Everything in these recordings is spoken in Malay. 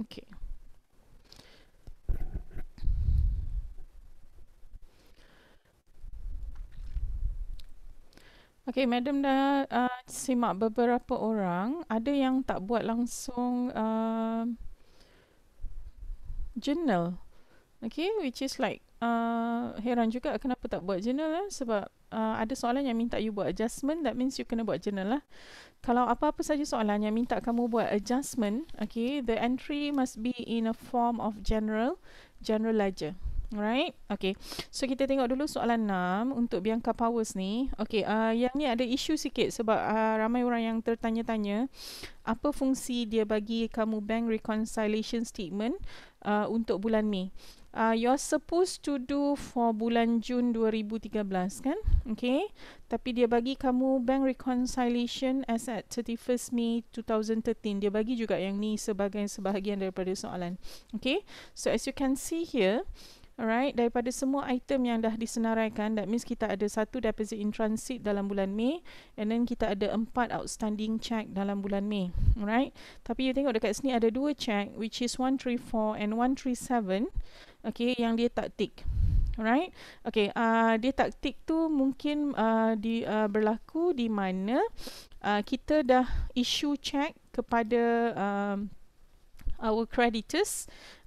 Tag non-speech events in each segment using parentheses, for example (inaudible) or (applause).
Okay. Okay, Madam dah uh, simak beberapa orang. Ada yang tak buat langsung uh, journal. Okay, which is like uh, heran juga kenapa tak buat journal. Eh? Sebab uh, ada soalan yang minta you buat adjustment that means you kena buat journal lah kalau apa-apa saja soalan yang minta kamu buat adjustment okay the entry must be in a form of general general ledger Alright. Okay. So kita tengok dulu soalan 6 untuk Bianca Powers ni. Okay. Uh, yang ni ada isu sikit sebab uh, ramai orang yang tertanya-tanya apa fungsi dia bagi kamu bank reconciliation statement uh, untuk bulan Mei. Uh, you're supposed to do for bulan Jun 2013 kan? Okay. Tapi dia bagi kamu bank reconciliation as at 31st Mei 2013. Dia bagi juga yang ni sebagai sebahagian daripada soalan. Okay. So as you can see here, Alright, daripada semua item yang dah disenaraikan, that means kita ada satu deposit in transit dalam bulan Mei and then kita ada empat outstanding check dalam bulan Mei. Alright, tapi you tengok dekat sini ada dua check which is 134 and 137 okay, yang dia tak tick. Alright, okay, uh, dia tak tick tu mungkin uh, di, uh, berlaku di mana uh, kita dah issue check kepada uh, our creditors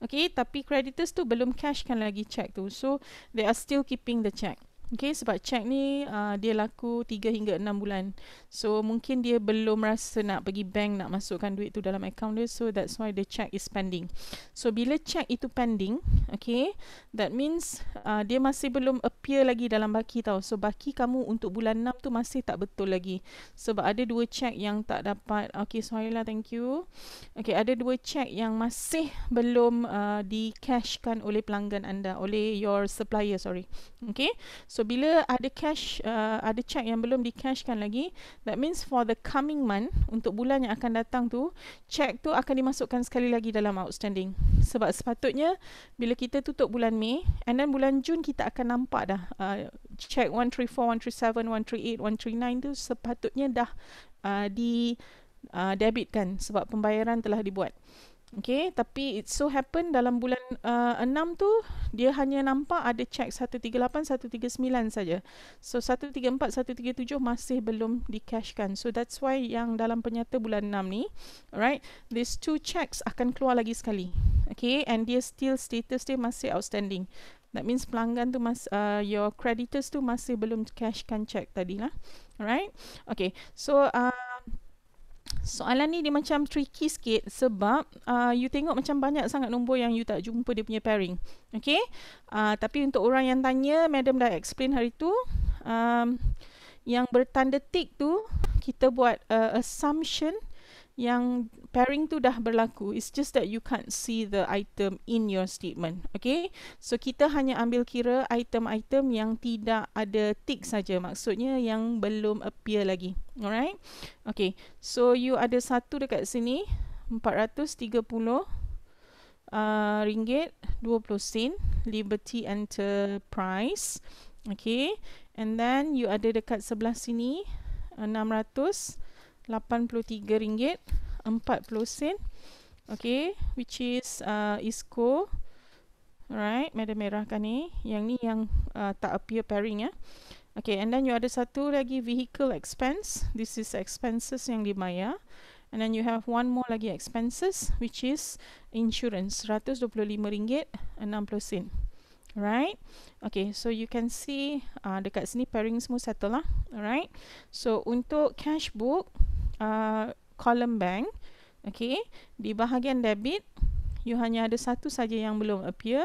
okay tapi creditors tu belum cashkan lagi check tu so they are still keeping the check Okay, sebab check ni uh, dia laku 3 hingga 6 bulan. So, mungkin dia belum rasa nak pergi bank nak masukkan duit tu dalam account dia. So, that's why the check is pending. So, bila check itu pending, okay, that means uh, dia masih belum appear lagi dalam baki tau. So, baki kamu untuk bulan 6 tu masih tak betul lagi. Sebab ada dua check yang tak dapat. Okay, sorry lah. Thank you. Okay, ada dua check yang masih belum uh, di-cashkan oleh pelanggan anda. Oleh your supplier, sorry. Okay, so bila ada cash uh, ada check yang belum di cashkan lagi that means for the coming month untuk bulan yang akan datang tu check tu akan dimasukkan sekali lagi dalam outstanding sebab sepatutnya bila kita tutup bulan Mei and then bulan Jun kita akan nampak dah uh, cheque 134 137 138 139 tu sepatutnya dah uh, di uh, debitkan sebab pembayaran telah dibuat Okay, tapi it so happen dalam bulan uh, 6 tu dia hanya nampak ada cek 138 139 saja. So 134 137 masih belum dikashkan. So that's why yang dalam penyata bulan 6 ni, alright, these two checks akan keluar lagi sekali. Okay, and dia still status dia masih outstanding. That means pelanggan tu mas, uh, your creditors tu masih belum cashkan cek tadi lah. Alright? Okay. So uh, soalan ni dia macam tricky sikit sebab uh, you tengok macam banyak sangat nombor yang you tak jumpa dia punya pairing. Okay. Uh, tapi untuk orang yang tanya, madam dah explain hari tu. Um, yang bertanda tick tu, kita buat uh, assumption assumption yang pairing tu dah berlaku it's just that you can't see the item in your statement okay so kita hanya ambil kira item-item yang tidak ada tick saja maksudnya yang belum appear lagi alright okay so you ada satu dekat sini 430 uh, ringgit 20 sen liberty enterprise okay and then you ada dekat sebelah sini 600 uh, RM83.40 Okay, which is uh, ISCO Alright, merah kan? ni Yang ni yang uh, tak appear pairing ya Okay, and then you ada satu lagi vehicle expense This is expenses yang dibayar And then you have one more lagi expenses Which is insurance RM125.60 Alright, okay so you can see uh, Dekat sini pairing semua settle lah Alright, so untuk cash book uh, column bank okay di bahagian debit you hanya ada satu saja yang belum appear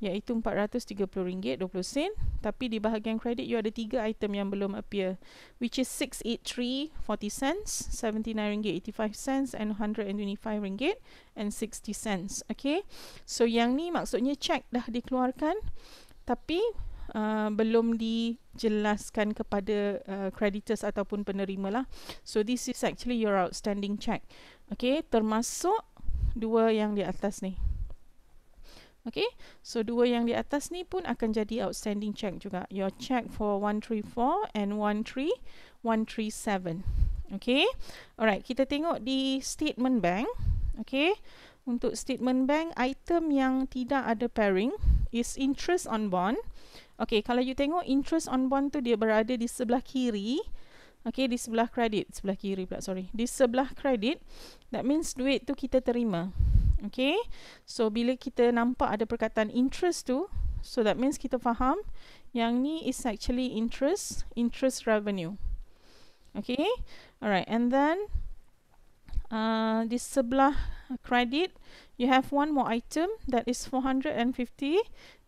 iaitu RM430.20 tapi di bahagian kredit you ada tiga item yang belum appear which is 683.40 cents RM79.85 cents and RM125 and 60 cents okay so yang ni maksudnya check dah dikeluarkan tapi uh, belum dijelaskan kepada uh, creditors ataupun penerima lah. So this is actually your outstanding check. Okay, termasuk dua yang di atas ni. Okay, so dua yang di atas ni pun akan jadi outstanding check juga. Your check for 134 and 13137. Okay, alright, kita tengok di statement bank. Okay, untuk statement bank, item yang tidak ada pairing is interest on bond. Okay, kalau you tengok interest on bond tu dia berada di sebelah kiri. Okay, di sebelah kredit. Sebelah kiri pula, sorry. Di sebelah kredit, that means duit tu kita terima. Okay, so bila kita nampak ada perkataan interest tu, so that means kita faham yang ni is actually interest, interest revenue. Okay, alright. And then, uh, di sebelah kredit, you have one more item that is 450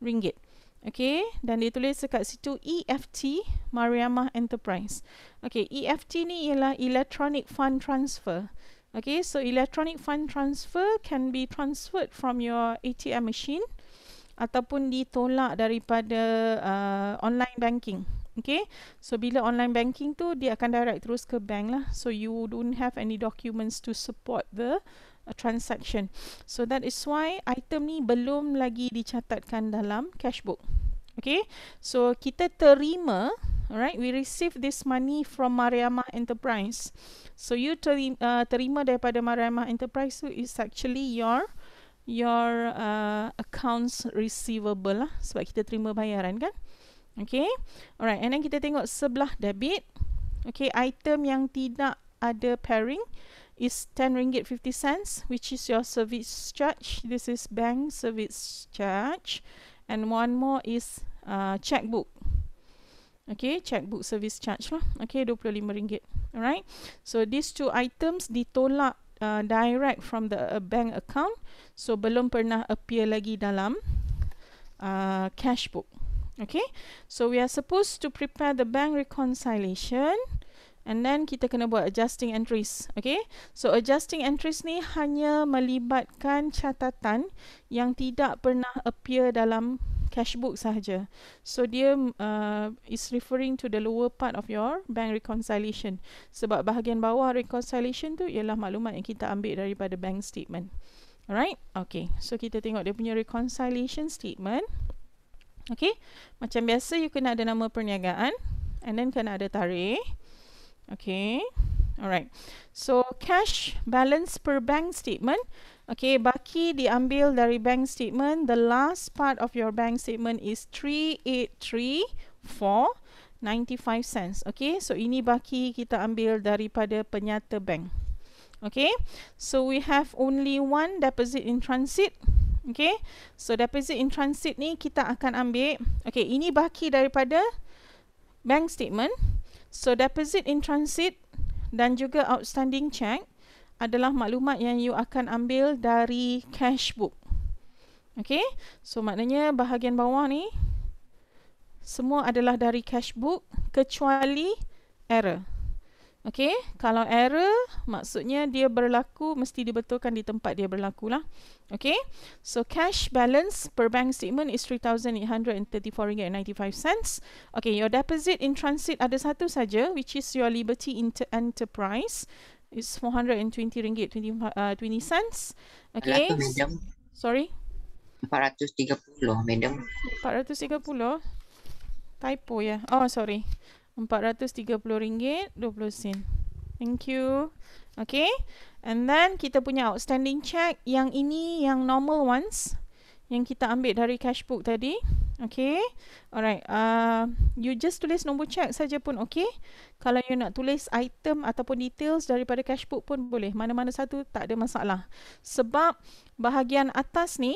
ringgit. Okay, dan dia tulis dekat situ EFT Mariamah Enterprise. Okay, EFT ni ialah Electronic Fund Transfer. Okay, so Electronic Fund Transfer can be transferred from your ATM machine ataupun ditolak daripada uh, online banking. Okay, so bila online banking tu dia akan direct terus ke bank lah. So you don't have any documents to support the uh, a transaction. So that is why item ni belum lagi dicatatkan dalam cashbook. Okay, so kita terima, alright, We receive this money from Mariamah Enterprise. So you terima, uh, terima daripada Mariamah Enterprise so is actually your your uh, accounts receivable lah sebab kita terima bayaran kan? Okay, alright. And then kita tengok sebelah debit. Okay, item yang tidak ada pairing is 10 ringgit 50 cents which is your service charge this is bank service charge and one more is uh, checkbook okay checkbook service charge lah okay dua puluh lima ringgit alright so these two items ditolak uh, direct from the uh, bank account so belum pernah appear lagi dalam uh, cashbook okay so we are supposed to prepare the bank reconciliation And then kita kena buat adjusting entries. Okay. So adjusting entries ni hanya melibatkan catatan yang tidak pernah appear dalam cashbook sahaja. So dia uh, is referring to the lower part of your bank reconciliation. Sebab bahagian bawah reconciliation tu ialah maklumat yang kita ambil daripada bank statement. Alright. Okay. So kita tengok dia punya reconciliation statement. Okay. Macam biasa you kena ada nama perniagaan. And then kena ada tarikh okay alright so cash balance per bank statement okay baki diambil dari bank statement the last part of your bank statement is 3834.95 cents okay so ini baki kita ambil daripada penyata bank okay so we have only one deposit in transit okay so deposit in transit ni kita akan ambil okay ini baki daripada bank statement So deposit in transit dan juga outstanding check adalah maklumat yang you akan ambil dari cash book. Okay, so maknanya bahagian bawah ni semua adalah dari cash book kecuali error. Okay, kalau error, maksudnya dia berlaku, mesti dibetulkan di tempat dia berlaku lah. Okay, so cash balance per bank statement is ringgit rm cents. Okay, your deposit in transit ada satu saja, which is your Liberty Inter Enterprise. It's ringgit 42020 Uh, okay, sorry. 430, madam. 430? Typo ya. Yeah. Oh, sorry ringgit rm sen. Thank you. Okay. And then kita punya outstanding check yang ini yang normal ones yang kita ambil dari cashbook tadi. Okay. Alright. Uh, you just tulis nombor check saja pun okay. Kalau you nak tulis item ataupun details daripada cashbook pun boleh. Mana-mana satu tak ada masalah. Sebab bahagian atas ni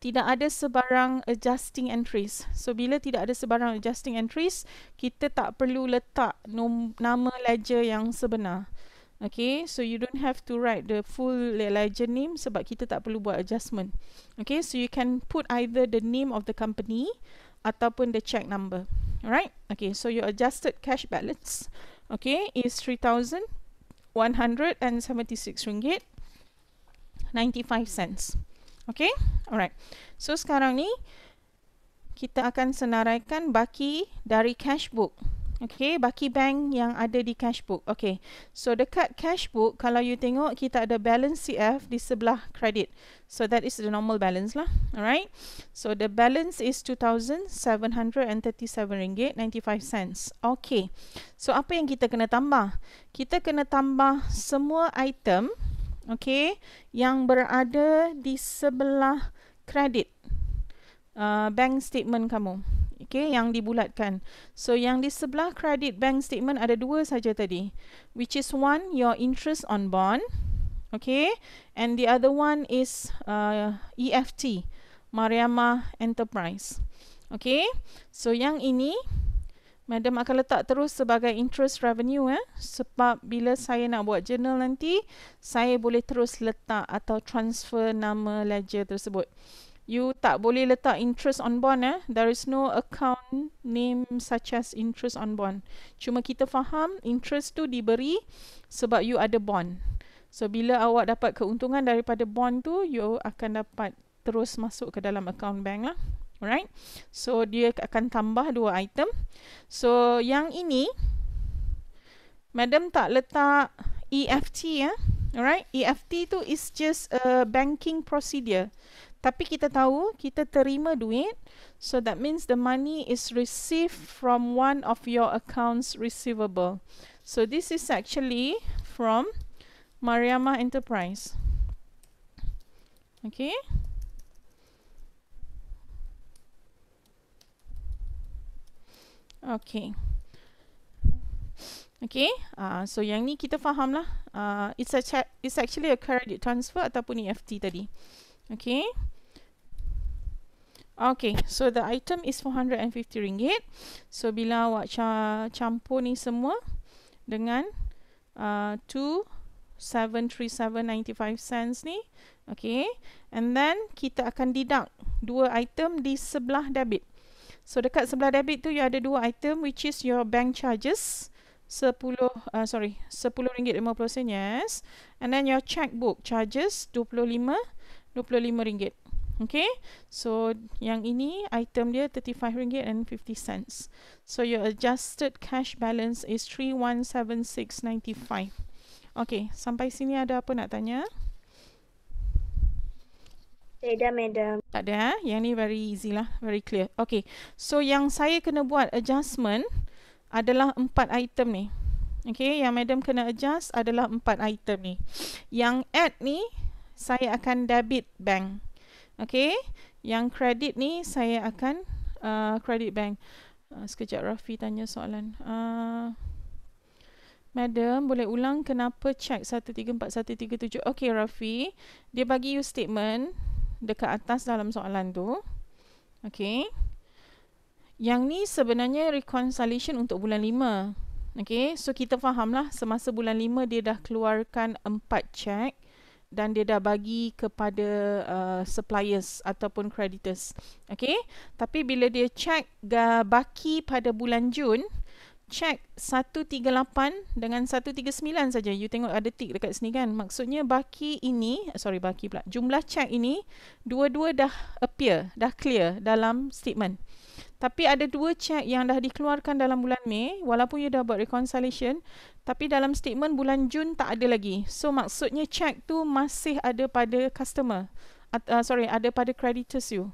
tidak ada sebarang adjusting entries. So bila tidak ada sebarang adjusting entries, kita tak perlu letak nama ledger yang sebenar. Okay, so you don't have to write the full ledger name sebab kita tak perlu buat adjustment. Okay, so you can put either the name of the company ataupun the check number. Alright, okay, so your adjusted cash balance, okay, is 3,176 ringgit 95 cents. Okay, alright. So sekarang ni kita akan senaraikan baki dari cashbook. Okay, baki bank yang ada di cashbook. Okay, so dekat cashbook, kalau you tengok kita ada balance CF di sebelah credit. So that is the normal balance lah. Alright, so the balance is RM2,737.95. Okay, so apa yang kita kena tambah? Kita kena tambah semua item okay, yang berada di sebelah kredit uh, bank statement kamu. Okay, yang dibulatkan. So, yang di sebelah kredit bank statement ada dua saja tadi. Which is one, your interest on bond. Okay. And the other one is uh, EFT, Mariama Enterprise. Okay. So, yang ini Madam akan letak terus sebagai interest revenue eh sebab bila saya nak buat journal nanti saya boleh terus letak atau transfer nama ledger tersebut. You tak boleh letak interest on bond eh. There is no account name such as interest on bond. Cuma kita faham interest tu diberi sebab you ada bond. So bila awak dapat keuntungan daripada bond tu you akan dapat terus masuk ke dalam account bank lah. Alright. So dia akan tambah dua item. So yang ini madam tak letak EFT ya. Alright. EFT tu is just a banking procedure. Tapi kita tahu kita terima duit. So that means the money is received from one of your accounts receivable. So this is actually from Mariama Enterprise. Okay? Okay. Okay, uh, so yang ni kita faham lah. Uh, it's, a cha- it's actually a credit transfer ataupun EFT tadi. Okay. Okay, so the item is RM450. So, bila awak ca- campur ni semua dengan uh, 2737.95 cents ni. Okay, and then kita akan deduct dua item di sebelah debit. So dekat sebelah debit tu you ada dua item which is your bank charges 10 uh, sorry RM10.50 yes and then your checkbook charges 25 rm ringgit. Okay? So yang ini item dia RM35.50. So your adjusted cash balance is 317695. Okay, sampai sini ada apa nak tanya? Beda, madam. Tak ada, eh? yang ni very easy lah, very clear. Okay, so yang saya kena buat adjustment adalah empat item ni. Okay, yang madam kena adjust adalah empat item ni. Yang add ni, saya akan debit bank. Okay, yang credit ni, saya akan uh, credit bank. Uh, sekejap Rafi tanya soalan. Uh, Madam, boleh ulang kenapa check 1341337? Okay, Rafi, dia bagi you statement dekat atas dalam soalan tu. Okay. Yang ni sebenarnya reconciliation untuk bulan 5. Okay. So kita fahamlah semasa bulan 5 dia dah keluarkan empat cek dan dia dah bagi kepada uh, suppliers ataupun creditors. Okay. Tapi bila dia cek baki pada bulan Jun, check 138 dengan 139 saja. You tengok ada tick dekat sini kan. Maksudnya baki ini, sorry baki pula. Jumlah check ini, dua-dua dah appear, dah clear dalam statement. Tapi ada dua check yang dah dikeluarkan dalam bulan Mei, walaupun you dah buat reconciliation, tapi dalam statement bulan Jun tak ada lagi. So maksudnya check tu masih ada pada customer. Uh, sorry, ada pada creditors you.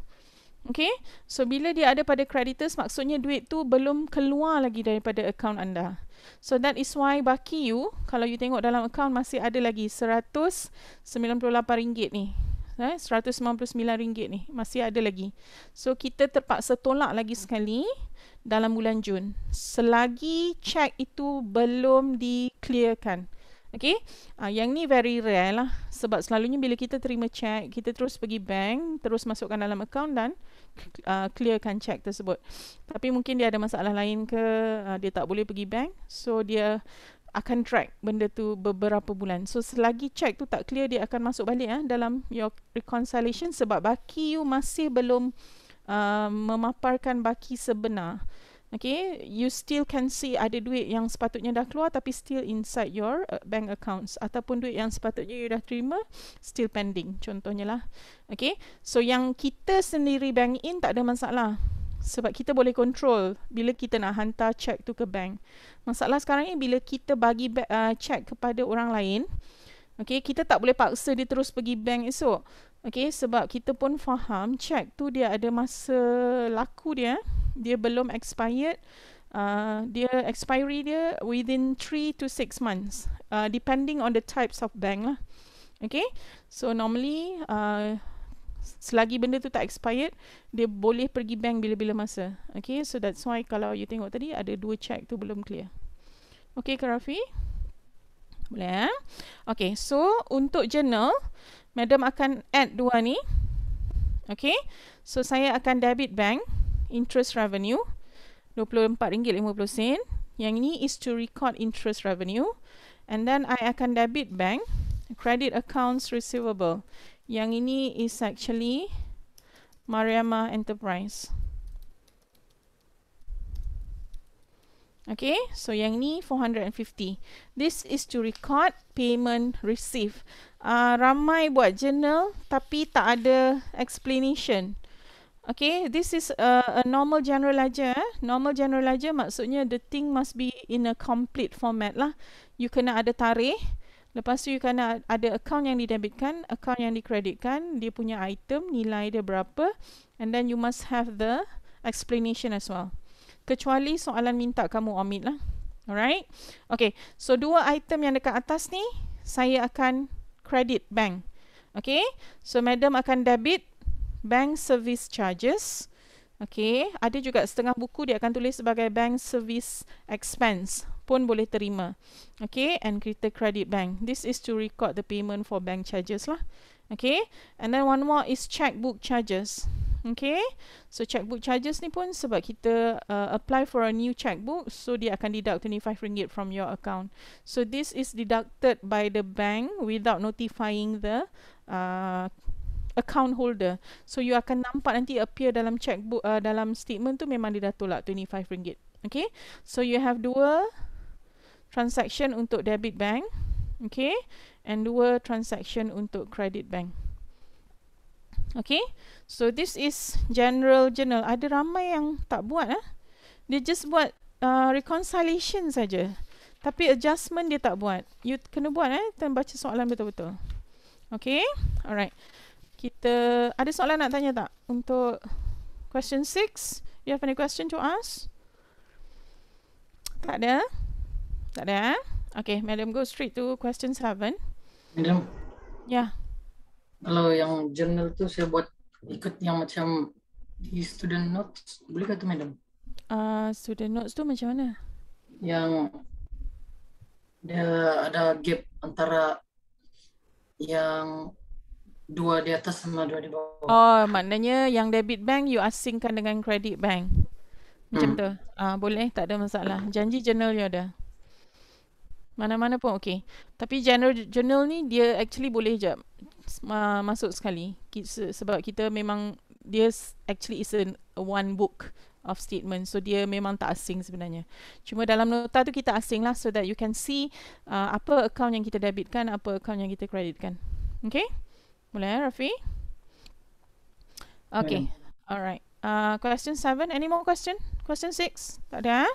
Okay, so bila dia ada pada creditors, maksudnya duit tu belum keluar lagi daripada account anda. So that is why baki you, kalau you tengok dalam account masih ada lagi RM198 ni. Eh, RM199 ni, masih ada lagi. So kita terpaksa tolak lagi sekali dalam bulan Jun. Selagi cek itu belum di-clearkan. Okay, uh, ah, yang ni very rare lah sebab selalunya bila kita terima cek, kita terus pergi bank, terus masukkan dalam account dan uh, clearkan cek tersebut. Tapi mungkin dia ada masalah lain ke, uh, dia tak boleh pergi bank, so dia akan track benda tu beberapa bulan. So selagi cek tu tak clear, dia akan masuk balik eh, dalam your reconciliation sebab baki you masih belum uh, memaparkan baki sebenar. Okay, you still can see ada duit yang sepatutnya dah keluar tapi still inside your uh, bank accounts ataupun duit yang sepatutnya you dah terima still pending contohnya lah. Okay, so yang kita sendiri bank in tak ada masalah sebab kita boleh control bila kita nak hantar cek tu ke bank. Masalah sekarang ni bila kita bagi uh, cek kepada orang lain, okay, kita tak boleh paksa dia terus pergi bank esok. Okay, sebab kita pun faham cek tu dia ada masa laku dia. Dia belum expired. Uh, dia expiry dia within 3 to 6 months. Uh, depending on the types of bank lah. Okay, so normally uh, selagi benda tu tak expired, dia boleh pergi bank bila-bila masa. Okay, so that's why kalau you tengok tadi ada dua cek tu belum clear. Okay, Karafi? Boleh eh? Okay, so untuk journal, Madam akan add dua ni. Okay. So, saya akan debit bank. Interest revenue. RM24.50. Yang ini is to record interest revenue. And then, I akan debit bank. Credit accounts receivable. Yang ini is actually Mariama Enterprise. Okay, so yang ni 450. This is to record payment received. Uh, ah, ramai buat journal tapi tak ada explanation. Okay, this is a, a normal general ledger. Eh? Normal general ledger maksudnya the thing must be in a complete format lah. You kena ada tarikh. Lepas tu you kena ada account yang didebitkan, account yang dikreditkan, dia punya item, nilai dia berapa. And then you must have the explanation as well kecuali soalan minta kamu omit lah. Alright. Okay. So, dua item yang dekat atas ni, saya akan credit bank. Okay. So, madam akan debit bank service charges. Okay. Ada juga setengah buku dia akan tulis sebagai bank service expense pun boleh terima. Okay. And kita credit bank. This is to record the payment for bank charges lah. Okay, and then one more is checkbook charges. Okay, so checkbook charges ni pun sebab kita uh, apply for a new checkbook, so dia akan deduct twenty five ringgit from your account. So this is deducted by the bank without notifying the uh, account holder. So you akan nampak nanti appear dalam checkbook uh, dalam statement tu memang dia dah tolak RM25. Okay, so you have dua transaction untuk debit bank okay and dua transaction untuk credit bank okay so this is general general. ada ramai yang tak buat ah dia just buat uh, reconciliation saja tapi adjustment dia tak buat you kena buat eh dan baca soalan betul-betul okay alright kita ada soalan nak tanya tak untuk question 6 you have any question to ask tak ada eh? tak ada eh? Okay, Madam, go straight to question seven. Madam. Yeah. Kalau yang journal tu saya buat ikut yang macam di student notes, boleh tak tu Madam? Uh, student notes tu macam mana? Yang dia ada gap antara yang dua di atas sama dua di bawah. Oh, maknanya yang debit bank you asingkan dengan credit bank. Macam hmm. tu. Uh, boleh, tak ada masalah. Janji journal you ada. Mana-mana pun okey. Tapi general journal ni dia actually boleh je ma- masuk sekali. Kita, sebab kita memang dia actually is a one book of statement. So dia memang tak asing sebenarnya. Cuma dalam nota tu kita asing lah so that you can see uh, apa account yang kita debitkan, apa account yang kita kreditkan. Okay? mulai eh, Rafi? Okay. Yeah. Alright. Uh, question 7. Any more question? Question 6? Tak ada. Eh?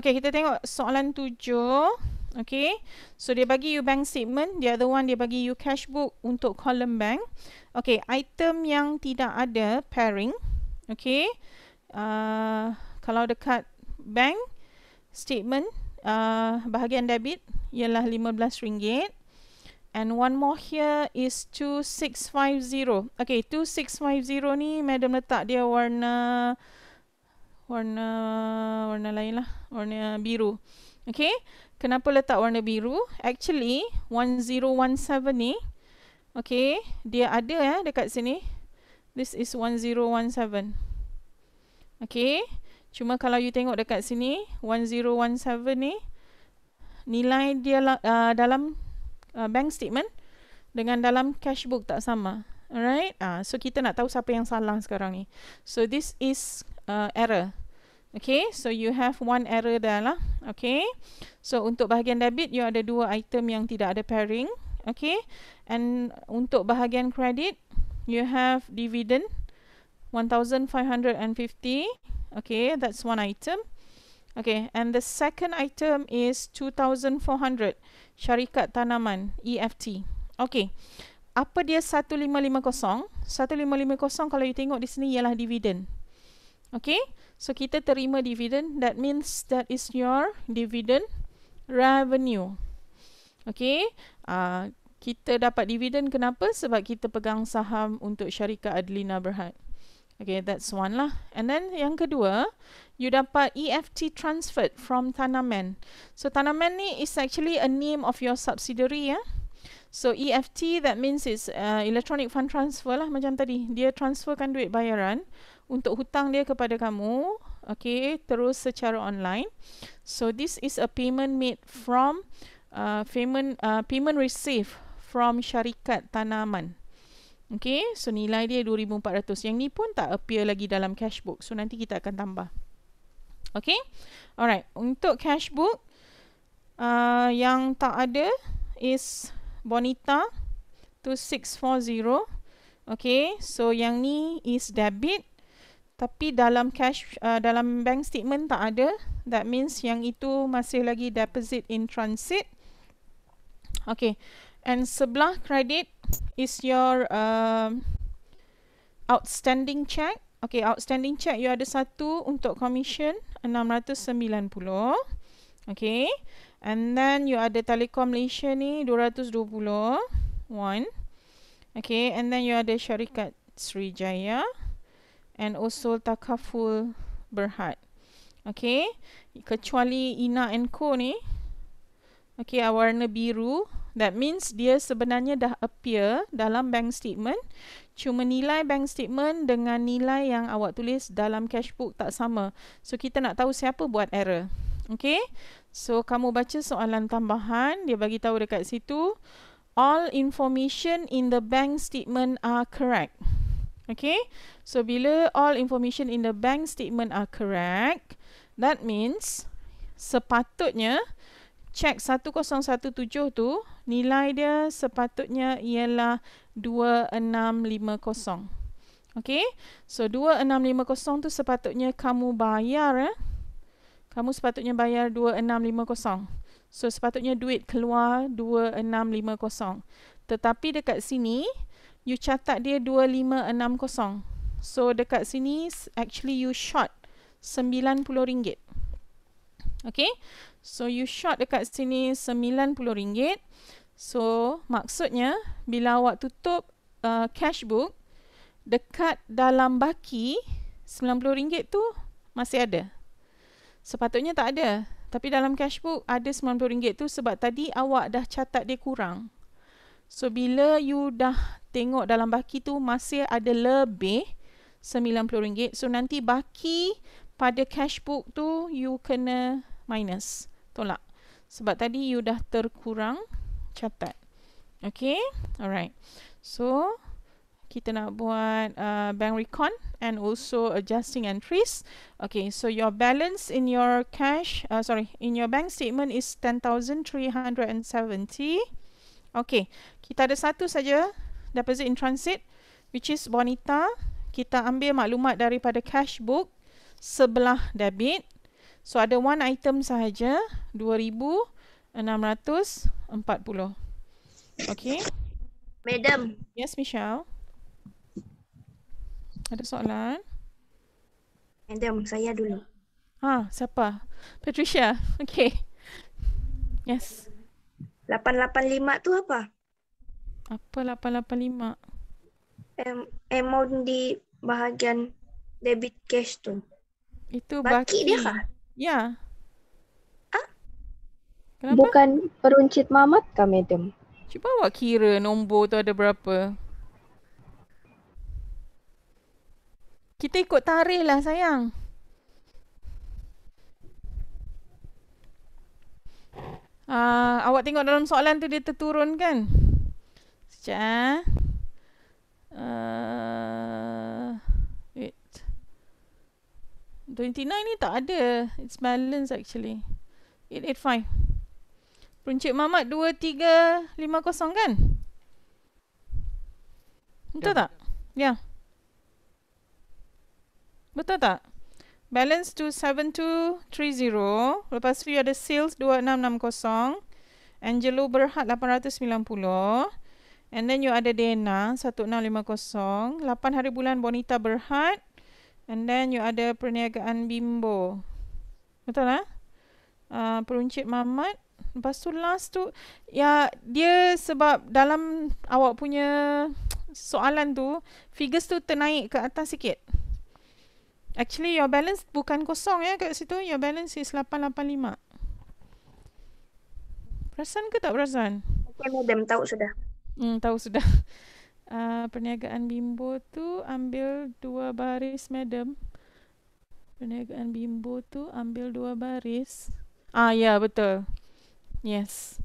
Okay, kita tengok soalan 7. Okay, so dia bagi you bank statement, the other one dia bagi you cash book untuk column bank. Okay, item yang tidak ada pairing. Okay, uh, kalau dekat bank statement uh, bahagian debit ialah RM15. And one more here is 2650. Okay, 2650 ni madam letak dia warna warna warna lain lah, warna biru. Okay, kenapa letak warna biru? Actually, 1017 ni, okay, dia ada ya eh, dekat sini. This is 1017. Okay, cuma kalau you tengok dekat sini, 1017 ni, nilai dia uh, dalam uh, bank statement dengan dalam cash book tak sama. Alright, uh, so kita nak tahu siapa yang salah sekarang ni. So, this is uh, error. Error. Okay, so you have one error dah lah. Okay, so untuk bahagian debit, you ada dua item yang tidak ada pairing. Okay, and untuk bahagian credit, you have dividend 1,550. Okay, that's one item. Okay, and the second item is 2,400 syarikat tanaman EFT. Okay, apa dia 1,550? 1,550 kalau you tengok di sini ialah dividend. Okay, So kita terima dividend that means that is your dividend revenue. Okay, uh, kita dapat dividend kenapa? Sebab kita pegang saham untuk syarikat Adlina Berhad. Okay, that's one lah. And then yang kedua, you dapat EFT transferred from Tanaman. So Tanaman ni is actually a name of your subsidiary ya. So EFT that means is uh, electronic fund transfer lah macam tadi. Dia transferkan duit bayaran untuk hutang dia kepada kamu okay terus secara online so this is a payment made from uh, payment uh, payment received from syarikat tanaman okay so nilai dia 2400 yang ni pun tak appear lagi dalam cashbook so nanti kita akan tambah okay alright untuk cashbook uh, yang tak ada is bonita 2640 Okay, so yang ni is debit tapi dalam cash uh, dalam bank statement tak ada that means yang itu masih lagi deposit in transit okay and sebelah credit is your uh, outstanding check okay outstanding check you ada satu untuk commission 690 okay and then you ada telecom malaysia ni 220 one okay and then you ada syarikat Sri Jaya and also takaful berhad. Okay, kecuali ina and co ni. Okay, warna biru. That means dia sebenarnya dah appear dalam bank statement. Cuma nilai bank statement dengan nilai yang awak tulis dalam cashbook tak sama. So, kita nak tahu siapa buat error. Okay. So, kamu baca soalan tambahan. Dia bagi tahu dekat situ. All information in the bank statement are correct. Okay, so bila all information in the bank statement are correct, that means sepatutnya cek 1017 tu nilai dia sepatutnya ialah 2650. Okay, so 2650 tu sepatutnya kamu bayar, eh? kamu sepatutnya bayar 2650. So sepatutnya duit keluar 2650. Tetapi dekat sini, you catat dia 2560. So dekat sini actually you short RM90. Okay. So you short dekat sini RM90. So maksudnya bila awak tutup uh, book dekat dalam baki RM90 tu masih ada. Sepatutnya tak ada. Tapi dalam cashbook ada RM90 tu sebab tadi awak dah catat dia kurang. So bila you dah tengok dalam baki tu masih ada lebih RM90. So nanti baki pada cashbook tu you kena minus. Tolak. Sebab tadi you dah terkurang catat. Okay. Alright. So kita nak buat uh, bank recon and also adjusting entries. Okay, so your balance in your cash, uh, sorry, in your bank statement is 10,370. Okay, kita ada satu saja deposit in transit which is Bonita. Kita ambil maklumat daripada cash book sebelah debit. So ada one item sahaja, 2640. Okay. Madam. Yes, Michelle. Ada soalan? Madam, saya dulu. Ha, siapa? Patricia. (laughs) Okay. Yes. 885 tu apa? Apa 885? Em amount di bahagian debit cash tu. Itu baki, baki dia kah? Ya. Ah? Kenapa? Bukan peruncit mamat kah, madam? Cuba awak kira nombor tu ada berapa. Kita ikut tarikh lah, sayang. Uh, awak tengok dalam soalan tu dia terturun kan? Sekejap. Uh, wait. 29 ni tak ada. It's balance actually. 885. Peruncik Mamat 2350 kan? Ya. Betul tak? Ya. Betul tak? balance tu 7230 lepas tu ada sales 2660 Angelo Berhad 890 and then you ada Dena 1650 8 hari bulan Bonita Berhad and then you ada perniagaan Bimbo betul lah uh, peruncit Mamat lepas tu last tu ya dia sebab dalam awak punya soalan tu figures tu ternaik ke atas sikit Actually, your balance bukan kosong ya kat situ. Your balance is 885. Perasan ke tak perasan? Okay, madam. Tahu sudah. Hmm, tahu sudah. Uh, (laughs) perniagaan bimbo tu ambil dua baris, madam. Perniagaan bimbo tu ambil dua baris. Ah, ya, yeah, betul. Yes.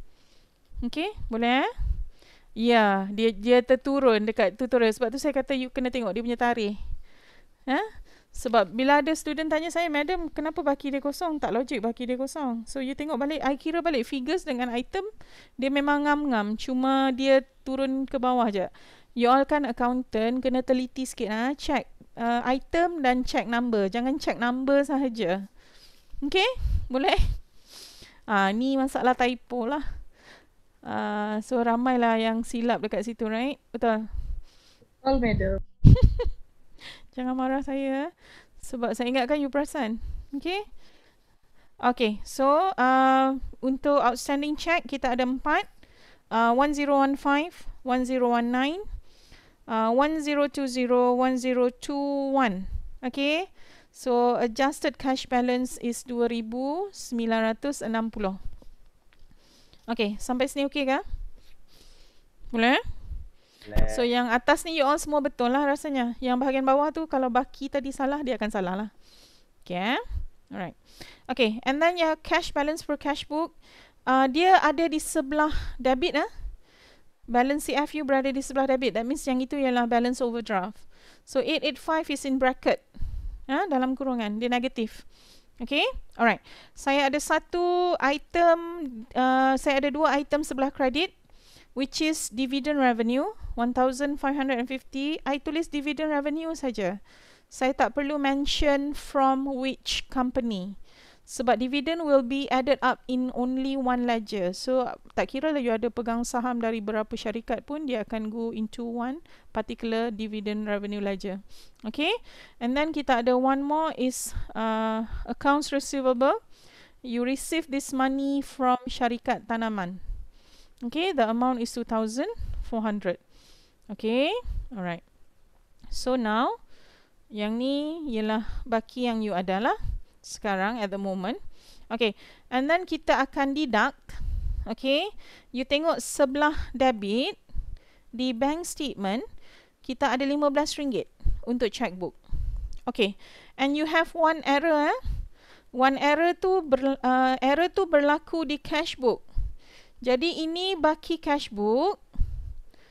Okay, boleh eh? Ya, yeah, dia dia terturun dekat tutorial. Sebab tu saya kata you kena tengok dia punya tarikh. Ha? Huh? Sebab bila ada student tanya saya, Madam, kenapa baki dia kosong? Tak logik baki dia kosong. So, you tengok balik, I kira balik figures dengan item, dia memang ngam-ngam. Cuma dia turun ke bawah je. You all kan accountant, kena teliti sikit. Ha? Check uh, item dan check number. Jangan check number sahaja. Okay? Boleh? Ah, ni masalah typo lah. Uh, so, ramailah yang silap dekat situ, right? Betul? Betul, well, madam. (laughs) Jangan marah saya eh. sebab saya ingatkan you perasan. Okay. Okay. So uh, untuk outstanding check kita ada empat. Uh, 1015, 1019, uh, 1020, 1021. Okay. So adjusted cash balance is 2,960. Okay. Sampai sini okay ke? Boleh? Eh? So yang atas ni you all semua betul lah rasanya. Yang bahagian bawah tu kalau baki tadi salah dia akan salah lah. Okay. Alright. Okay. And then your cash balance for cash book. Uh, dia ada di sebelah debit lah. Balance CF you berada di sebelah debit. That means yang itu ialah balance overdraft. So 885 is in bracket. Ha? Dalam kurungan. Dia negatif. Okay. Alright. Saya ada satu item. Uh, saya ada dua item sebelah kredit which is dividend revenue 1550 I tulis dividend revenue saja saya tak perlu mention from which company sebab dividend will be added up in only one ledger so tak kira lah you ada pegang saham dari berapa syarikat pun dia akan go into one particular dividend revenue ledger okay and then kita ada one more is uh, accounts receivable you receive this money from syarikat tanaman Okay, the amount is 2,400. Okay, alright. So now, yang ni ialah baki yang you adalah sekarang at the moment. Okay, and then kita akan deduct. Okay, you tengok sebelah debit di bank statement, kita ada RM15 untuk checkbook. Okay, and you have one error. Eh? One error tu, ber, uh, error tu berlaku di cashbook. Jadi ini baki cashbook.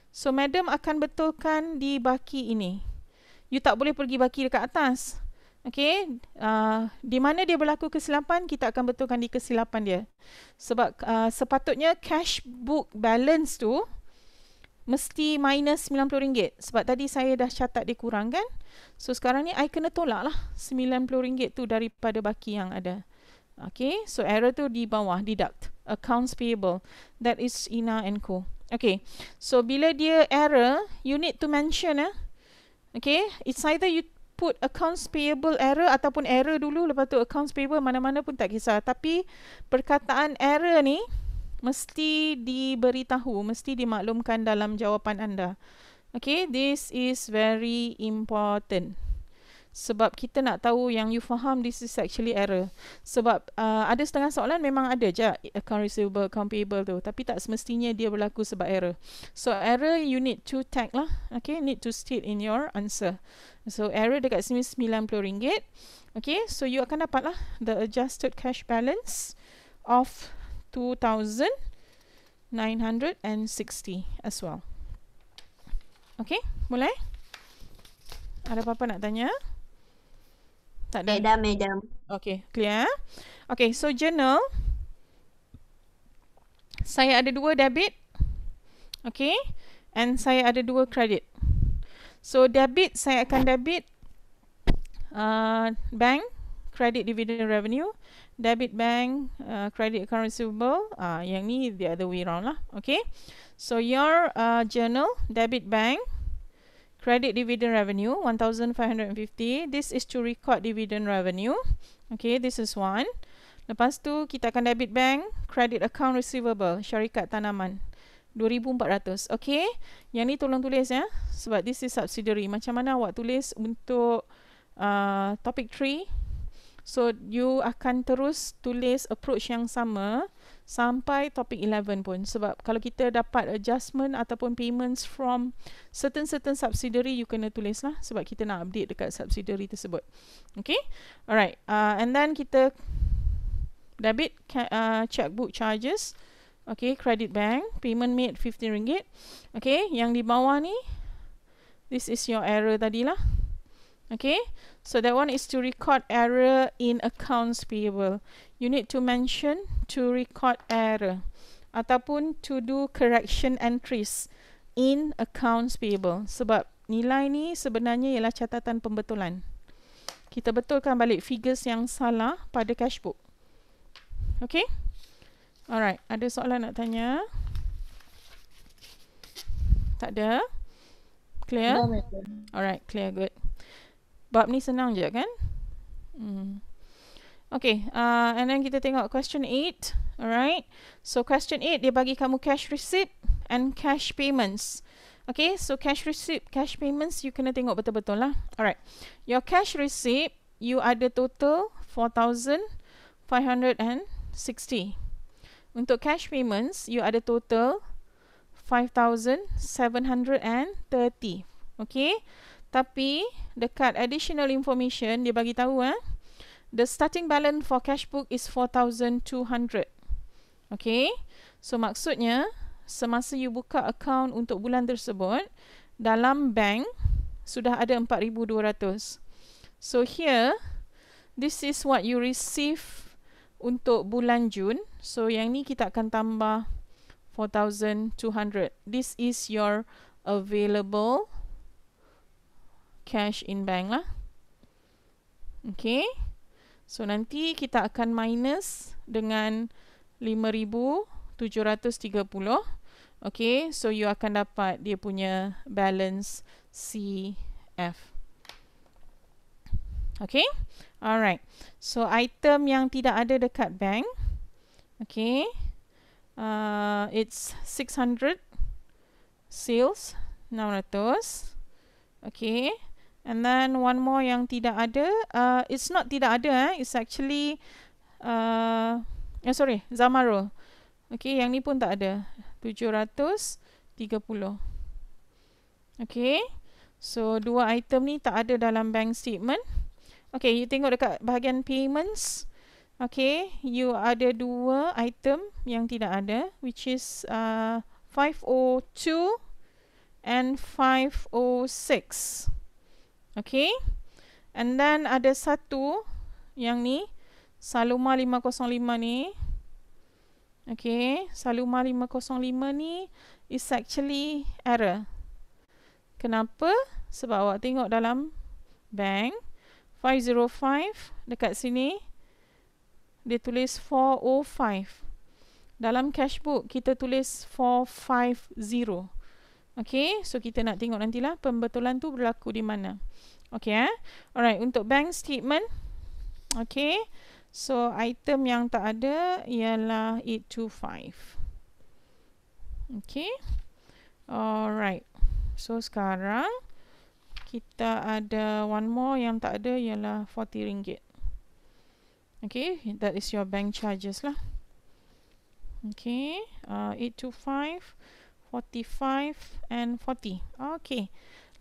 So madam akan betulkan di baki ini. You tak boleh pergi baki dekat atas. Okay. Uh, di mana dia berlaku kesilapan, kita akan betulkan di kesilapan dia. Sebab uh, sepatutnya cashbook balance tu mesti minus RM90. Sebab tadi saya dah catat dia kurang kan. So sekarang ni I kena tolak lah RM90 tu daripada baki yang ada. Okay. So error tu di bawah, deduct accounts payable that is ina and co okay so bila dia error you need to mention eh okay it's either you put accounts payable error ataupun error dulu lepas tu accounts payable mana-mana pun tak kisah tapi perkataan error ni mesti diberitahu mesti dimaklumkan dalam jawapan anda okay this is very important sebab kita nak tahu yang you faham this is actually error sebab uh, ada setengah soalan memang ada je account receivable account payable tu tapi tak semestinya dia berlaku sebab error so error you need to tag lah okay need to state in your answer so error dekat sini RM90 okay so you akan dapat lah the adjusted cash balance of 2960 as well okay mulai ada apa-apa nak tanya? Tak ada. Madam, madam. Okay, clear. Eh? Okay, so journal. Saya ada dua debit. Okay. And saya ada dua credit. So, debit saya akan debit uh, bank, credit dividend revenue. Debit bank, uh, credit account receivable. Uh, yang ni the other way round lah. Okay. So, your uh, journal, debit bank, credit dividend revenue 1550 this is to record dividend revenue okay this is one lepas tu kita akan debit bank credit account receivable syarikat tanaman 2400 okay yang ni tolong tulis ya sebab this is subsidiary macam mana awak tulis untuk uh, topic 3 so you akan terus tulis approach yang sama sampai topik 11 pun sebab kalau kita dapat adjustment ataupun payments from certain certain subsidiary you kena lah sebab kita nak update dekat subsidiary tersebut okey alright uh, and then kita debit ca- uh, checkbook charges okey credit bank payment made 15 ringgit okey yang di bawah ni this is your error tadilah okey So that one is to record error in accounts payable. You need to mention to record error ataupun to do correction entries in accounts payable sebab nilai ni sebenarnya ialah catatan pembetulan. Kita betulkan balik figures yang salah pada cash book. Okay? Alright, ada soalan nak tanya? Tak ada? Clear? Alright, clear, good bab ni senang je kan? Hmm. Okay, uh, and then kita tengok question 8. Alright, so question 8 dia bagi kamu cash receipt and cash payments. Okay, so cash receipt, cash payments you kena tengok betul-betul lah. Alright, your cash receipt you ada total 4,560. Untuk cash payments you ada total 5,730. Okay, tapi dekat additional information dia bagi tahu eh the starting balance for cash book is 4200 okay so maksudnya semasa you buka account untuk bulan tersebut dalam bank sudah ada 4200 so here this is what you receive untuk bulan Jun so yang ni kita akan tambah 4200 this is your available cash in bank lah. Okay. So, nanti kita akan minus dengan 5,730. Okay. So, you akan dapat dia punya balance CF. Okay. Alright. So, item yang tidak ada dekat bank. Okay. Uh, it's 600 sales 600. Okay. And then one more yang tidak ada. Uh, it's not tidak ada. Eh. It's actually... Uh, eh, sorry. Zamaro. Okay, yang ni pun tak ada. 730. Okay. So, dua item ni tak ada dalam bank statement. Okay, you tengok dekat bahagian payments. Okay, you ada dua item yang tidak ada. Which is uh, 502 and 506. Okay. And then ada satu yang ni. Saluma 505 ni. Okay. Saluma 505 ni is actually error. Kenapa? Sebab awak tengok dalam bank. 505 dekat sini. Dia tulis 405. Dalam cashbook kita tulis 450. Okay, so kita nak tengok nantilah pembetulan tu berlaku di mana. Okay, eh? alright, untuk bank statement. Okay, so item yang tak ada ialah 825. Okay, alright. So sekarang kita ada one more yang tak ada ialah rm ringgit. Okay, that is your bank charges lah. Okay, uh, 825. 45 and 40. Okey.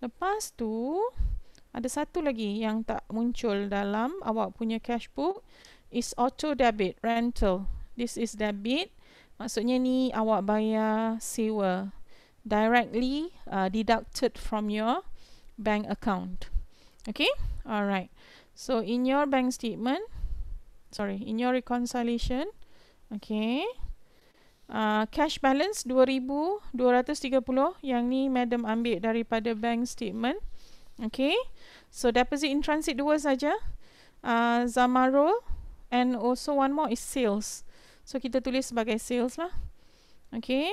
Lepas tu ada satu lagi yang tak muncul dalam awak punya cash book is auto debit rental. This is debit. Maksudnya ni awak bayar sewa directly uh, deducted from your bank account. Okay? Alright. So in your bank statement, sorry, in your reconciliation, okay? uh, cash balance 2230 yang ni madam ambil daripada bank statement okey so deposit in transit dua saja uh, ah, zamaro and also one more is sales so kita tulis sebagai sales lah okey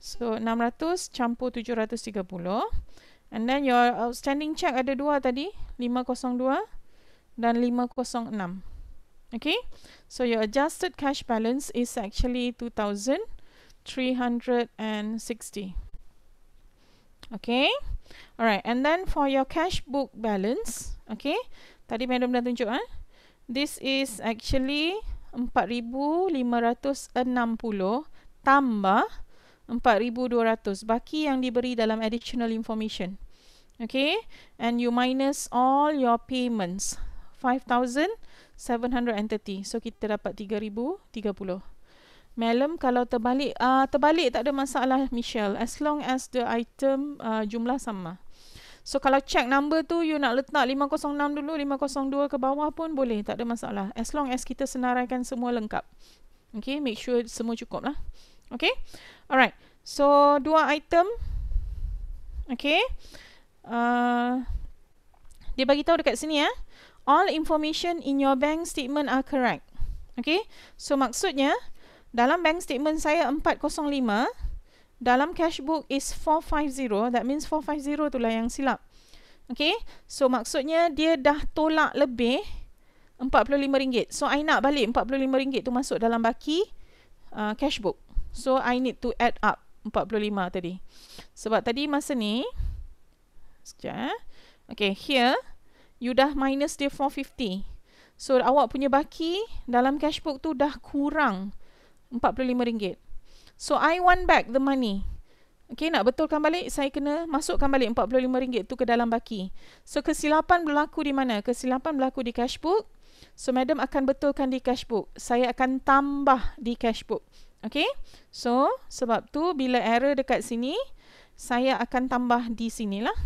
so 600 campur 730 And then your outstanding check ada dua tadi, 502 dan 506. Okay, so your adjusted cash balance is actually 2,360. Okay, alright, and then for your cash book balance, okay, tadi madam dah tunjuk, eh? this is actually 4,560 tambah 4,200, baki yang diberi dalam additional information. Okay, and you minus all your payments, 5,000. 730. So kita dapat 3030. Malam kalau terbalik uh, terbalik tak ada masalah Michelle as long as the item uh, jumlah sama. So kalau check number tu you nak letak 506 dulu 502 ke bawah pun boleh tak ada masalah as long as kita senaraikan semua lengkap. Okay, make sure semua cukup lah. Okay, alright. So, dua item. Okay. Uh, dia bagi tahu dekat sini ya. Eh all information in your bank statement are correct. Okay, so maksudnya dalam bank statement saya 405, dalam cash book is 450, that means 450 lah yang silap. Okay, so maksudnya dia dah tolak lebih RM45. So, I nak balik RM45 tu masuk dalam baki uh, cash book. So, I need to add up RM45 tadi. Sebab tadi masa ni, sekejap eh. Okay, here you dah minus dia 450. So awak punya baki dalam cashbook tu dah kurang RM45. So I want back the money. Okay, nak betulkan balik, saya kena masukkan balik RM45 tu ke dalam baki. So, kesilapan berlaku di mana? Kesilapan berlaku di cashbook. So, madam akan betulkan di cashbook. Saya akan tambah di cashbook. Okay? So, sebab tu bila error dekat sini, saya akan tambah di sinilah.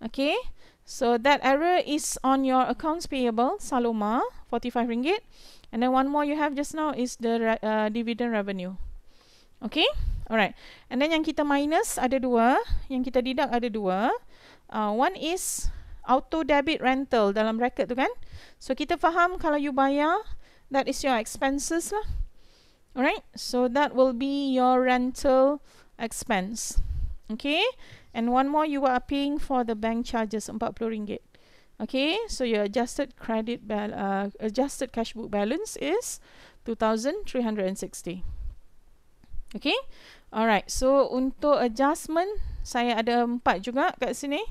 Okay? So that error is on your accounts payable, Saloma, forty-five ringgit. And then one more you have just now is the uh, dividend revenue. Okay, alright. And then yang kita minus ada dua, yang kita deduct ada dua. Uh, one is auto debit rental dalam record tu kan. So kita faham kalau you bayar, that is your expenses lah. Alright, so that will be your rental expense. Okay and one more you are paying for the bank charges RM40. Okay, so your adjusted credit bal uh, adjusted cash book balance is 2360. Okay? Alright, so untuk adjustment saya ada empat juga kat sini.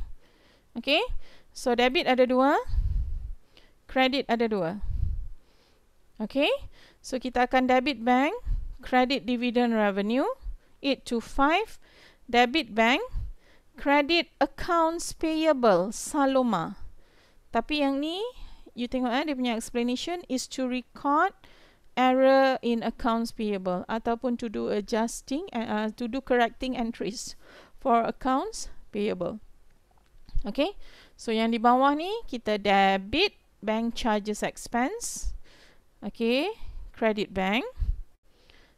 Okay? So debit ada dua, credit ada dua. Okay? So kita akan debit bank, credit dividend revenue 8 to 5, debit bank credit accounts payable Saloma. Tapi yang ni you tengok eh dia punya explanation is to record error in accounts payable ataupun to do adjusting eh, uh, to do correcting entries for accounts payable. Okay, so yang di bawah ni kita debit bank charges expense. Okay, credit bank.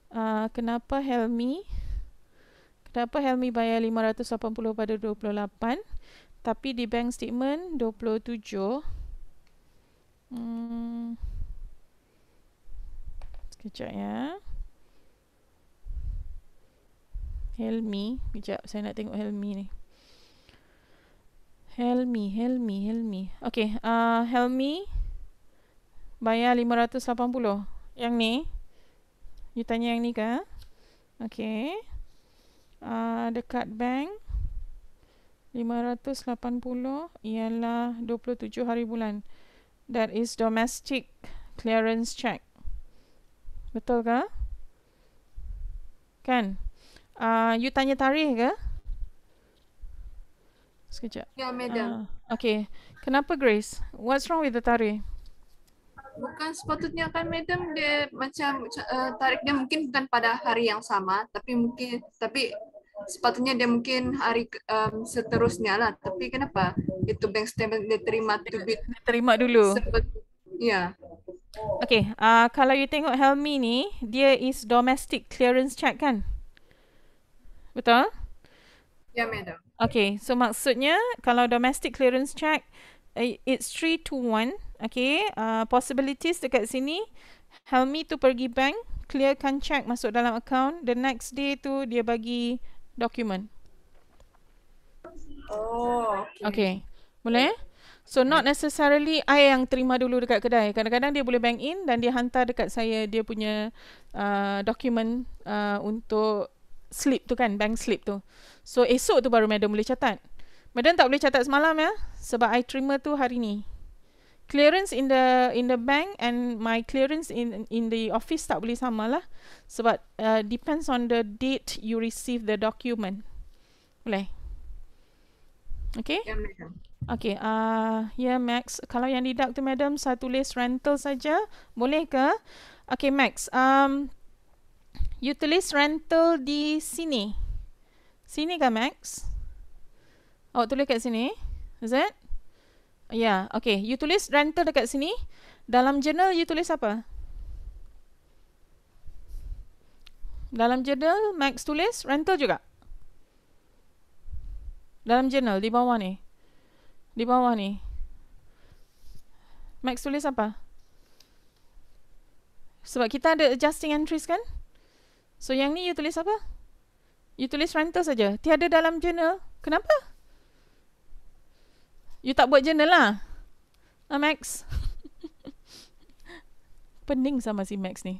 Uh, kenapa Helmi? Kenapa Helmi bayar 580 pada 28 tapi di bank statement 27 hmm Sekejap ya. Helmi, kejap saya nak tengok Helmi ni. Helmi, Helmi, Helmi. Okey, uh, Helmi bayar 580. Yang ni. You tanya yang ni ke? Okey uh, dekat bank 580 ialah 27 hari bulan that is domestic clearance check betul ke kan uh, you tanya tarikh ke sekejap ya madam uh, okay kenapa grace what's wrong with the tarikh Bukan sepatutnya kan madam dia macam uh, tarik dia mungkin bukan pada hari yang sama tapi mungkin tapi sepatutnya dia mungkin hari um, seterusnya lah tapi kenapa itu bank statement dia terima to bit terima dulu ya yeah. Okay, uh, kalau you tengok Helmi ni, dia is domestic clearance check kan? Betul? Ya, madam. Okay, so maksudnya kalau domestic clearance check, eh, it's 3 to 1. Okay, uh, possibilities dekat sini, Helmi tu pergi bank, clearkan check masuk dalam account, the next day tu dia bagi document. Oh, okay. okay. Boleh? So not necessarily I yang terima dulu dekat kedai. Kadang-kadang dia boleh bank in dan dia hantar dekat saya dia punya uh, document uh, untuk slip tu kan, bank slip tu. So esok tu baru madam boleh catat. Madam tak boleh catat semalam ya sebab I terima tu hari ni clearance in the in the bank and my clearance in in the office tak boleh sama lah. Sebab uh, depends on the date you receive the document. Boleh? Okay? Ya, madam. Okay, uh, ya yeah, Max. Kalau yang deduct tu, madam, saya tulis rental saja. Boleh ke? Okay, Max. Um, you tulis rental di sini. Sini ke, Max? Oh, tulis kat sini. Is it? Yeah, okay. You tulis rental dekat sini. Dalam journal, you tulis apa? Dalam journal, Max tulis rental juga. Dalam journal, di bawah ni. Di bawah ni. Max tulis apa? Sebab kita ada adjusting entries kan? So yang ni you tulis apa? You tulis rental saja. Tiada dalam journal. Kenapa? Kenapa? You tak buat journal lah uh, Max Pening sama si Max ni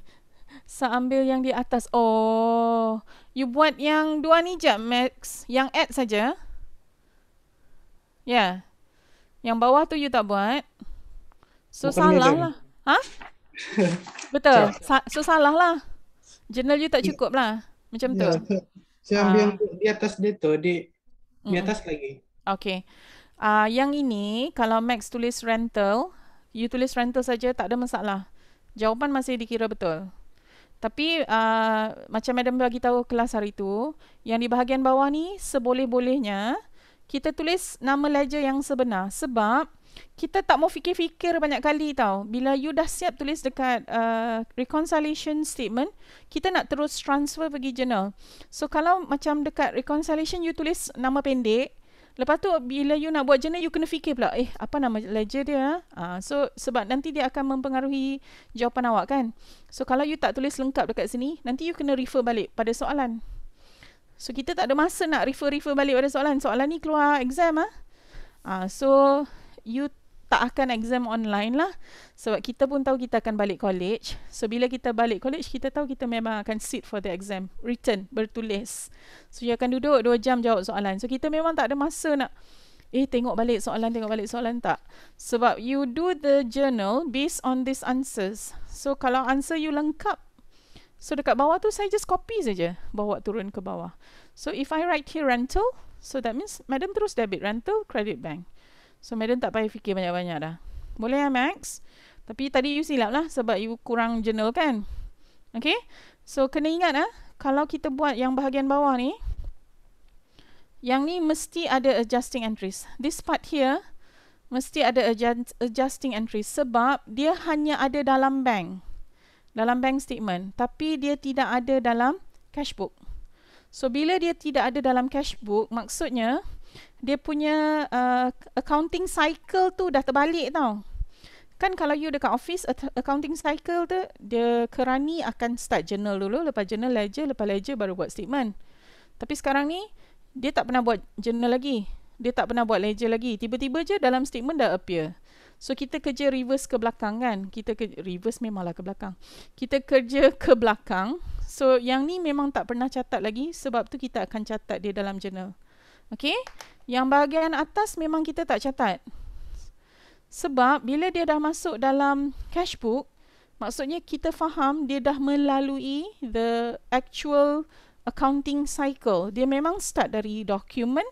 Sa ambil yang di atas Oh You buat yang dua ni je Max Yang add saja. Ya yeah. Yang bawah tu you tak buat So Bukan salah lah Ha? (laughs) Betul Sa- So salah lah Journal you tak cukup lah Macam tu yeah. Saya ambil ha. di atas dia tu Di, di atas mm. lagi Okay uh, yang ini kalau Max tulis rental, you tulis rental saja tak ada masalah. Jawapan masih dikira betul. Tapi uh, macam madam bagi tahu kelas hari tu, yang di bahagian bawah ni seboleh-bolehnya kita tulis nama ledger yang sebenar sebab kita tak mau fikir-fikir banyak kali tau. Bila you dah siap tulis dekat uh, reconciliation statement, kita nak terus transfer pergi journal. So kalau macam dekat reconciliation you tulis nama pendek, Lepas tu bila you nak buat journal you kena fikir pula eh apa nama ledger dia? Ah? ah so sebab nanti dia akan mempengaruhi jawapan awak kan. So kalau you tak tulis lengkap dekat sini, nanti you kena refer balik pada soalan. So kita tak ada masa nak refer-refer balik pada soalan. Soalan ni keluar exam ah. Ah so you tak akan exam online lah sebab kita pun tahu kita akan balik college so bila kita balik college kita tahu kita memang akan sit for the exam written bertulis so dia akan duduk 2 jam jawab soalan so kita memang tak ada masa nak eh tengok balik soalan tengok balik soalan tak sebab you do the journal based on these answers so kalau answer you lengkap So dekat bawah tu saya just copy saja bawa turun ke bawah. So if I write here rental, so that means madam terus debit rental credit bank. So madam tak payah fikir banyak-banyak dah. Boleh lah Max. Tapi tadi you silap lah sebab you kurang journal kan. Okay. So kena ingat lah. Kalau kita buat yang bahagian bawah ni. Yang ni mesti ada adjusting entries. This part here. Mesti ada adjust, adjusting entries. Sebab dia hanya ada dalam bank. Dalam bank statement. Tapi dia tidak ada dalam cash book. So bila dia tidak ada dalam cash book. Maksudnya dia punya uh, accounting cycle tu dah terbalik tau. Kan kalau you dekat office accounting cycle tu dia kerani akan start journal dulu lepas journal ledger lepas ledger baru buat statement. Tapi sekarang ni dia tak pernah buat journal lagi. Dia tak pernah buat ledger lagi. Tiba-tiba je dalam statement dah appear. So kita kerja reverse ke belakang kan. Kita kerja reverse memanglah ke belakang. Kita kerja ke belakang. So yang ni memang tak pernah catat lagi sebab tu kita akan catat dia dalam journal. Okey. Yang bahagian atas memang kita tak catat. Sebab bila dia dah masuk dalam cashbook, maksudnya kita faham dia dah melalui the actual accounting cycle. Dia memang start dari document,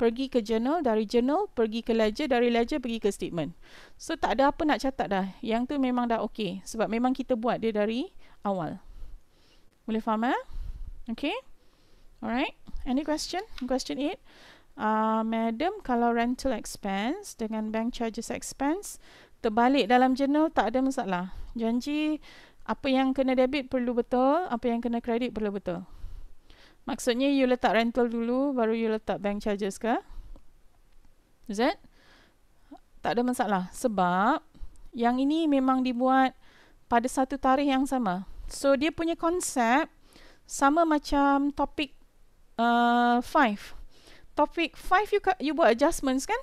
pergi ke journal, dari journal, pergi ke ledger, dari ledger, pergi ke statement. So tak ada apa nak catat dah. Yang tu memang dah okey. Sebab memang kita buat dia dari awal. Boleh faham ya? Eh? Okay. Alright, any question? Question 8. Uh, Madam, kalau rental expense dengan bank charges expense, terbalik dalam jurnal tak ada masalah. Janji apa yang kena debit perlu betul, apa yang kena kredit perlu betul. Maksudnya you letak rental dulu, baru you letak bank charges ke? Is that? Tak ada masalah. Sebab yang ini memang dibuat pada satu tarikh yang sama. So dia punya konsep sama macam topik Uh, five, Topik five you you buat adjustments kan?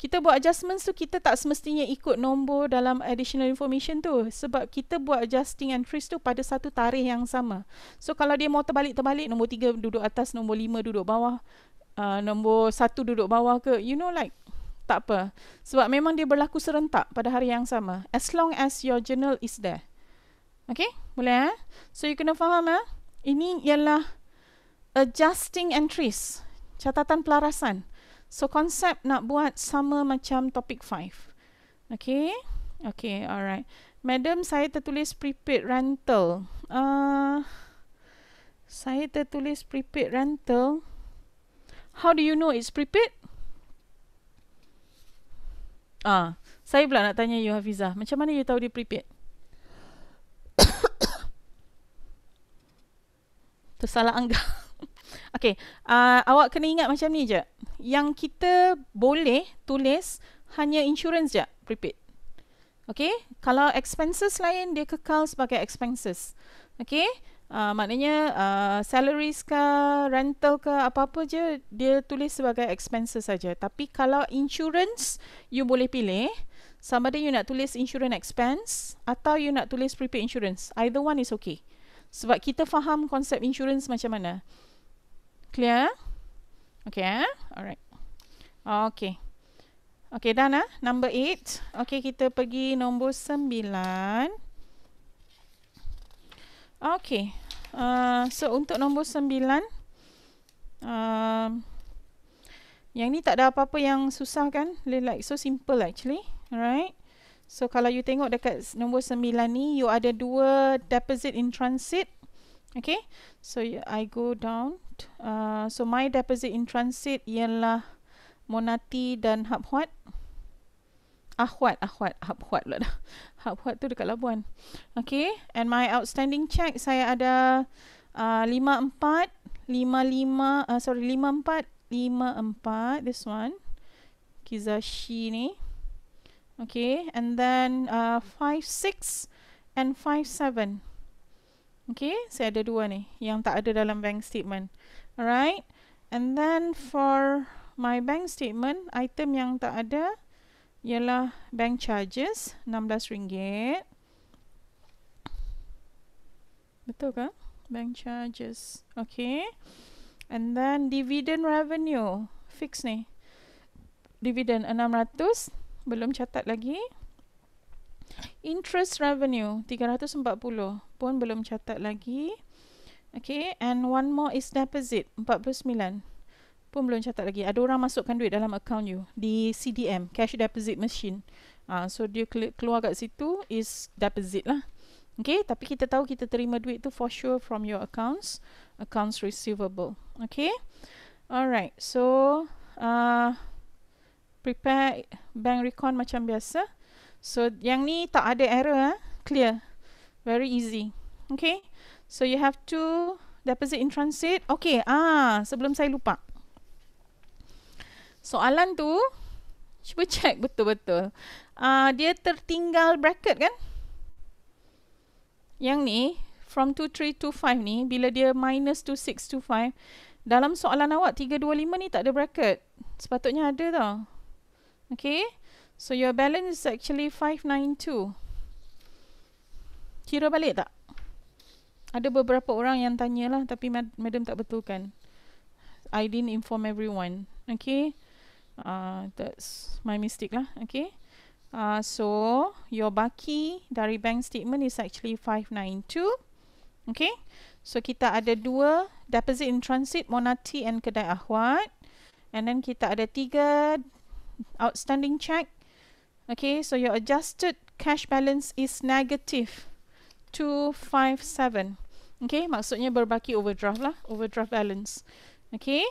Kita buat adjustments tu kita tak semestinya ikut nombor dalam additional information tu sebab kita buat adjusting entries tu pada satu tarikh yang sama. So kalau dia mau terbalik-terbalik nombor tiga duduk atas, nombor lima duduk bawah, uh, nombor satu duduk bawah ke, you know like tak apa. Sebab memang dia berlaku serentak pada hari yang sama. As long as your journal is there. Okay? Boleh eh? So you kena faham eh? Ini ialah adjusting entries, catatan pelarasan. So konsep nak buat sama macam topik 5. Okay. Okay, alright. Madam, saya tertulis prepaid rental. Uh, saya tertulis prepaid rental. How do you know it's prepaid? Ah, saya pula nak tanya you Hafiza, macam mana you tahu dia prepaid? (coughs) Tersalah anggap. Okay, uh, awak kena ingat macam ni je. Yang kita boleh tulis hanya insurance je, prepaid. Okay, kalau expenses lain, dia kekal sebagai expenses. Okay, uh, maknanya uh, salaries ke, rental ke, apa-apa je, dia tulis sebagai expenses saja. Tapi kalau insurance, you boleh pilih. Sama ada you nak tulis insurance expense atau you nak tulis prepaid insurance. Either one is okay. Sebab kita faham konsep insurance macam mana. Clear? Okay, eh? alright. Okay. Okay, done ah. Number eight. Okay, kita pergi nombor sembilan. Okay. Uh, so, untuk nombor sembilan. Uh, yang ni tak ada apa-apa yang susah kan? Like, so simple actually. Alright. So, kalau you tengok dekat nombor sembilan ni, you ada dua deposit in transit. Okay. So, I go down uh, so my deposit in transit ialah Monati dan Habhuat Ahwat, Ahwat, Habhuat pula dah Habhuat (laughs) tu dekat Labuan Okay, and my outstanding check saya ada uh, 54 55, uh, sorry 54, empat this one Kizashi ni Okay, and then uh, six and five seven. Okay, saya ada dua ni yang tak ada dalam bank statement. Alright. And then for my bank statement, item yang tak ada ialah bank charges RM16. Betul ke? Bank charges. Okay. And then dividend revenue. Fix ni. Dividend RM600. Belum catat lagi. Interest revenue RM340. Pun belum catat lagi. Okay, and one more is deposit, 49. Pun belum catat lagi. Ada orang masukkan duit dalam account you di CDM, cash deposit machine. Uh, so, dia keluar kat situ is deposit lah. Okay, tapi kita tahu kita terima duit tu for sure from your accounts, accounts receivable. Okay, alright. So, uh, prepare bank record macam biasa. So, yang ni tak ada error, eh? clear. Very easy. Okay. So you have to deposit in transit. Okay, ah sebelum saya lupa. Soalan tu, cuba check betul-betul. Ah, dia tertinggal bracket kan? Yang ni, from 2325 ni, bila dia minus 2625, dalam soalan awak 325 ni tak ada bracket. Sepatutnya ada tau. Okay, so your balance is actually 592. Kira balik tak? Ada beberapa orang yang tanyalah tapi madam tak betulkan. I didn't inform everyone. Okay. Uh, that's my mistake lah. Okay. Uh, so, your baki dari bank statement is actually 592. Okay. So, kita ada dua deposit in transit, Monati and Kedai Ahwat. And then kita ada tiga outstanding check. Okay, so your adjusted cash balance is negative 257. Okay, maksudnya berbaki overdraft lah, overdraft balance. Okay,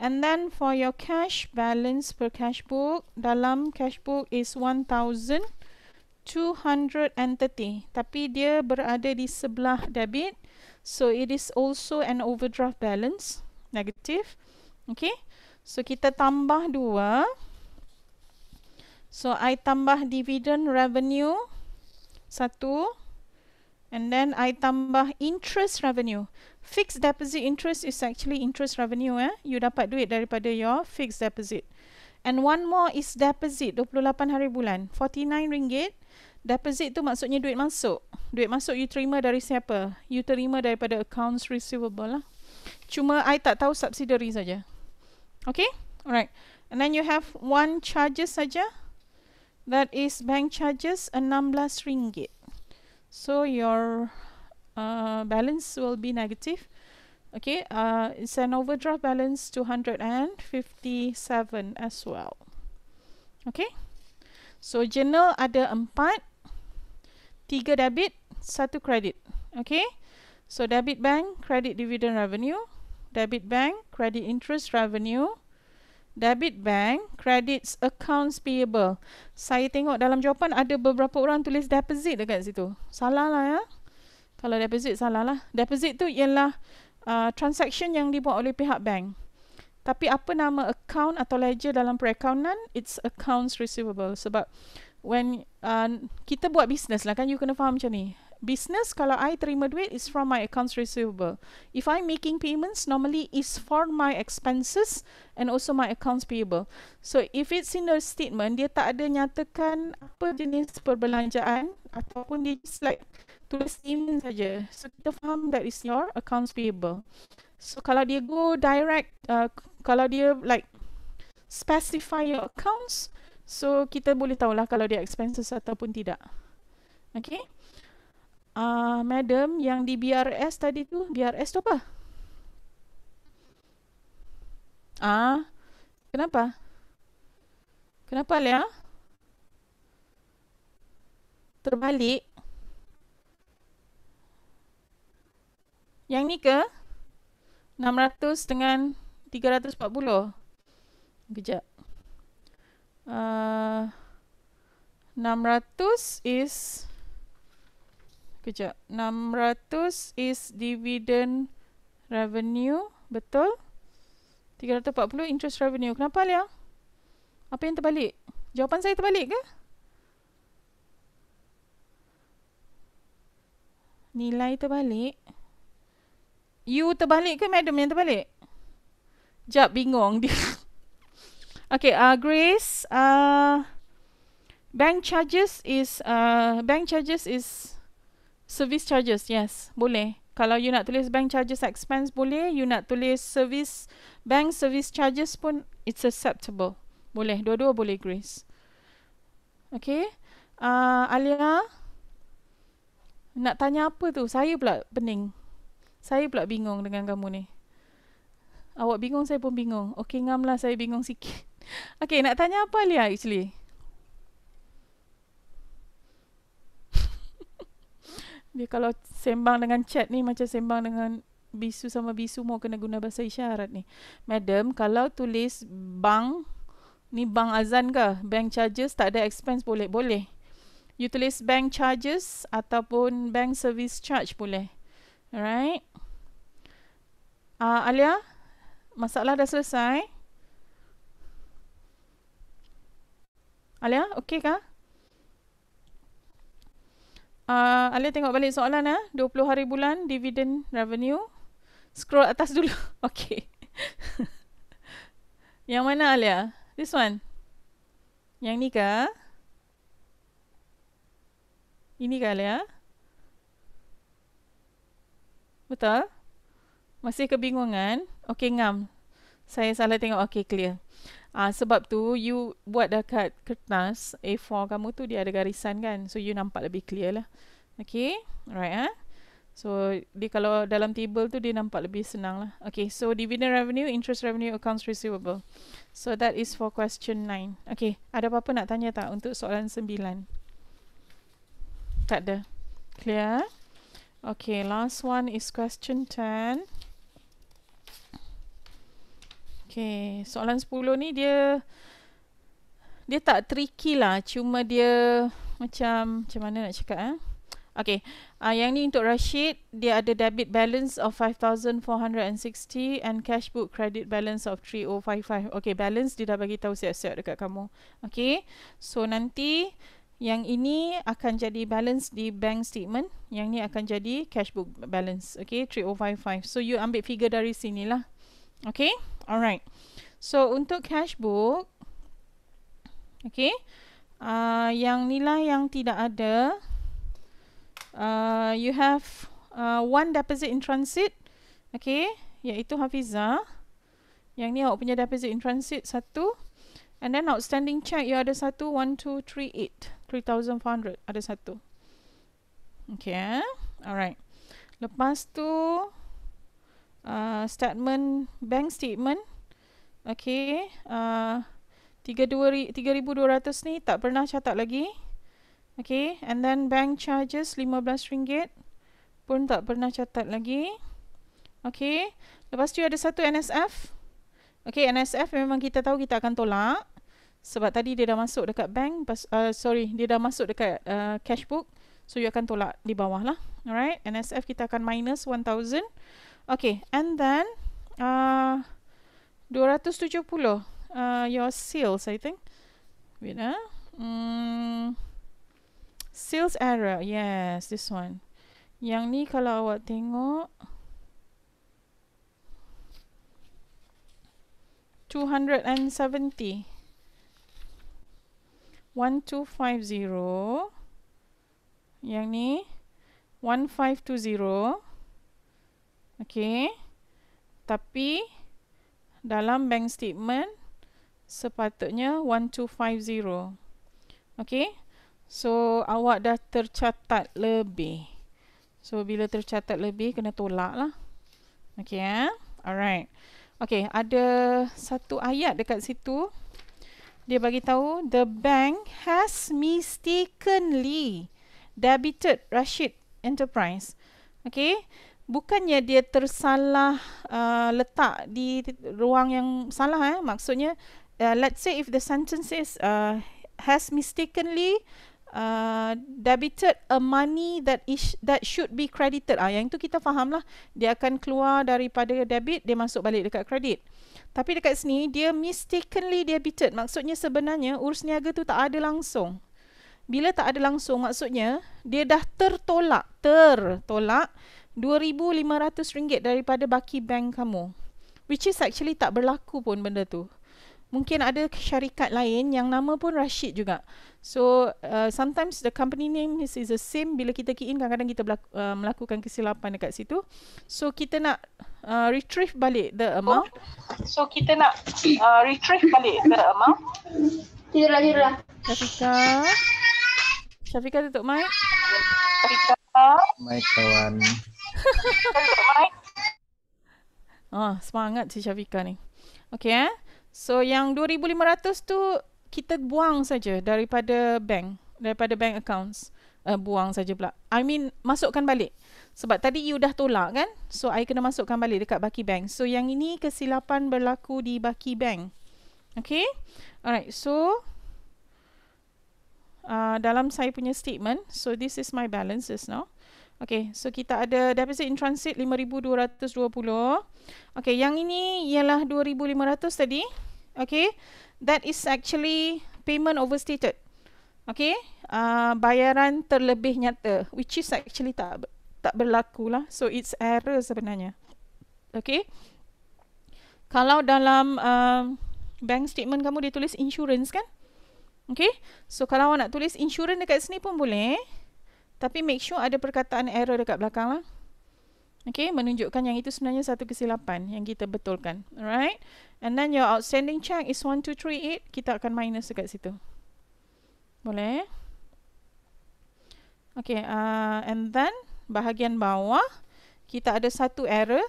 and then for your cash balance per cash book, dalam cash book is 1230. Tapi dia berada di sebelah debit. So it is also an overdraft balance, negative. Okay, so kita tambah dua. So I tambah dividend revenue satu and then I tambah interest revenue. Fixed deposit interest is actually interest revenue. Eh? You dapat duit daripada your fixed deposit. And one more is deposit 28 hari bulan. 49 ringgit. Deposit tu maksudnya duit masuk. Duit masuk you terima dari siapa? You terima daripada accounts receivable lah. Cuma I tak tahu subsidiary saja. Okay? Alright. And then you have one charges saja. That is bank charges 16 ringgit so your uh, balance will be negative okay uh, it's an overdraft balance 257 as well okay so journal ada empat tiga debit satu credit okay so debit bank credit dividend revenue debit bank credit interest revenue debit bank, credits, accounts payable. Saya tengok dalam jawapan ada beberapa orang tulis deposit dekat situ. Salah lah ya. Kalau deposit salah lah. Deposit tu ialah uh, transaction yang dibuat oleh pihak bank. Tapi apa nama account atau ledger dalam perakaunan? It's accounts receivable. Sebab when uh, kita buat bisnes lah kan, you kena faham macam ni business kalau I terima duit is from my accounts receivable. If I making payments normally is for my expenses and also my accounts payable. So if it's in the statement dia tak ada nyatakan apa jenis perbelanjaan ataupun dia just like tulis payment saja. So kita faham that is your accounts payable. So kalau dia go direct uh, kalau dia like specify your accounts so kita boleh tahulah kalau dia expenses ataupun tidak. Okay. Uh, madam yang di BRS tadi tu, BRS tu apa? Ah, uh, kenapa? Kenapa Lea? Terbalik. Yang ni ke? 600 dengan 340. Kejap. Uh, ah, 600 is Kejap. 600 is dividend revenue. Betul? 340 interest revenue. Kenapa Alia? Apa yang terbalik? Jawapan saya terbalik ke? Nilai terbalik. You terbalik ke madam yang terbalik? Sekejap bingung dia. (laughs) Okay, uh, Grace. Uh, bank charges is... Uh, bank charges is service charges yes boleh kalau you nak tulis bank charges expense boleh you nak tulis service bank service charges pun it's acceptable boleh dua-dua boleh grace okay uh, Alia nak tanya apa tu saya pula pening saya pula bingung dengan kamu ni awak bingung saya pun bingung okay ngam lah saya bingung sikit (laughs) okay nak tanya apa Alia actually Dia kalau sembang dengan chat ni macam sembang dengan bisu sama bisu mau kena guna bahasa isyarat ni. Madam, kalau tulis bang ni bang azan ke? Bank charges tak ada expense boleh? Boleh. You tulis bank charges ataupun bank service charge boleh. Alright. Ah uh, Alia, masalah dah selesai. Alia, okey kah? uh, Alia tengok balik soalan eh. Ah. 20 hari bulan dividend revenue. Scroll atas dulu. (laughs) Okay. (laughs) Yang mana Alia? This one. Yang ni ka? Ah? Ini ka Alia? Betul? Masih kebingungan? Okay, ngam. Saya salah tengok. Okay, clear. Uh, sebab tu you buat dekat kertas A4 kamu tu dia ada garisan kan. So you nampak lebih clear lah. Okay. Alright eh. So dia kalau dalam table tu dia nampak lebih senang lah. Okay. So dividend revenue, interest revenue, accounts receivable. So that is for question 9. Okay. Ada apa-apa nak tanya tak untuk soalan 9? Tak ada. Clear? Ah? Okay. Last one is question 10. Okay, soalan 10 ni dia dia tak tricky lah. Cuma dia macam macam mana nak cakap eh? Okay, uh, ah, yang ni untuk Rashid, dia ada debit balance of 5,460 and cash book credit balance of 3,055. Okay, balance dia dah bagi tahu siap-siap dekat kamu. Okay, so nanti yang ini akan jadi balance di bank statement. Yang ni akan jadi cash book balance. Okay, 3,055. So, you ambil figure dari sini lah. Okay, alright. So untuk cashbook, okay, uh, yang nilai yang tidak ada, uh, you have uh, one deposit in transit, okay, iaitu Hafiza. Yang ni awak punya deposit in transit satu. And then outstanding check, you ada satu, one, two, three, eight. Three thousand four hundred, ada satu. Okay, alright. Lepas tu, uh, statement bank statement okey uh, 32 3200 ni tak pernah catat lagi okey and then bank charges RM15 pun tak pernah catat lagi okey lepas tu ada satu NSF okey NSF memang kita tahu kita akan tolak sebab tadi dia dah masuk dekat bank uh, sorry dia dah masuk dekat uh, cashbook so you akan tolak di bawah lah alright NSF kita akan minus 1000 Okay, and then uh, 270 uh, your sales, I think. Wait, ah. Mm, sales error. Yes, this one. Yang ni kalau awak tengok 270 1250 yang ni 1520 Okey. Tapi dalam bank statement sepatutnya 1250. Okey. So awak dah tercatat lebih. So bila tercatat lebih kena tolak lah. Okey ya. Eh? Alright. Okey, ada satu ayat dekat situ. Dia bagi tahu the bank has mistakenly debited Rashid Enterprise. Okey bukannya dia tersalah uh, letak di ruang yang salah eh maksudnya uh, let's say if the sentence is uh, has mistakenly uh, debited a money that is that should be credited ah yang itu kita fahamlah dia akan keluar daripada debit dia masuk balik dekat kredit tapi dekat sini dia mistakenly debited maksudnya sebenarnya urus niaga tu tak ada langsung bila tak ada langsung maksudnya dia dah tertolak tertolak RM2,500 daripada baki bank kamu. Which is actually tak berlaku pun benda tu. Mungkin ada syarikat lain yang nama pun Rashid juga. So, uh, sometimes the company name is, is the same bila kita key in, kadang-kadang kita berlaku, uh, melakukan kesilapan dekat situ. So, kita nak uh, retrieve balik the amount. So, kita nak uh, retrieve balik the amount. Tidurlah, tidurlah. Syafika. Syafika tutup mic. Syafika. Mic kawan oh, (laughs) semangat si Syafika ni. Okay eh. So yang 2500 tu kita buang saja daripada bank, daripada bank accounts. Uh, buang saja pula. I mean masukkan balik. Sebab tadi you dah tolak kan? So I kena masukkan balik dekat Baki Bank. So yang ini kesilapan berlaku di Baki Bank. Okay? Alright, so uh, dalam saya punya statement, so this is my balances now. Okay, so kita ada deficit in transit 5,220. Okay, yang ini ialah 2,500 tadi. Okay, that is actually payment overstated. Okay, uh, bayaran terlebih nyata, which is actually tak tak berlaku lah. So, it's error sebenarnya. Okay, kalau dalam uh, bank statement kamu ditulis insurance kan? Okay, so kalau awak nak tulis insurance dekat sini pun boleh. Tapi make sure ada perkataan error dekat belakang lah. Okay, menunjukkan yang itu sebenarnya satu kesilapan yang kita betulkan. Alright. And then your outstanding check is 1238. Kita akan minus dekat situ. Boleh. Okay, uh, and then bahagian bawah kita ada satu error.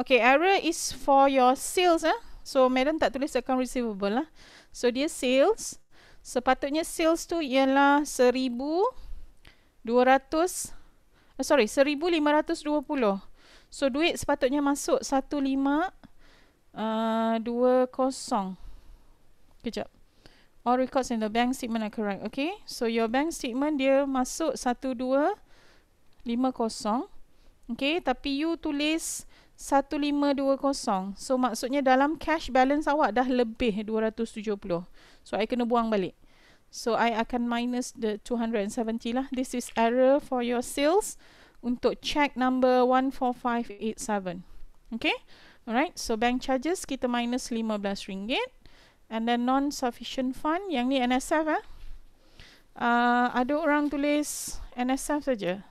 Okay, error is for your sales. Eh? So, Madam tak tulis account receivable lah. So, dia sales. Sepatutnya sales tu ialah seribu... 200 eh, sorry 1520 so duit sepatutnya masuk 1520 uh, kejap all records in the bank statement are correct okay so your bank statement dia masuk 1250 okay tapi you tulis 1520 so maksudnya dalam cash balance awak dah lebih 270 so I kena buang balik So I akan minus the 270 lah. This is error for your sales untuk check number 14587. Okay? Alright. So bank charges kita minus RM15. And then non-sufficient fund. Yang ni NSF eh. Ah. Uh, ah, ada orang tulis NSF saja.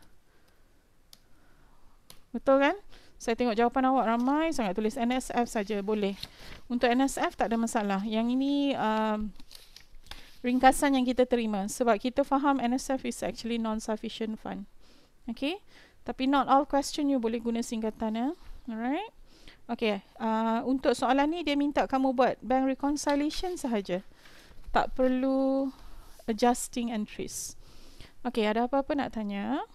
Betul kan? Saya tengok jawapan awak ramai sangat tulis NSF saja boleh. Untuk NSF tak ada masalah. Yang ini uh, ringkasan yang kita terima sebab kita faham NSF is actually non-sufficient fund. Okay. Tapi not all question you boleh guna singkatan ya. Alright. Okay. Uh, untuk soalan ni dia minta kamu buat bank reconciliation sahaja. Tak perlu adjusting entries. Okay. Ada apa-apa nak tanya?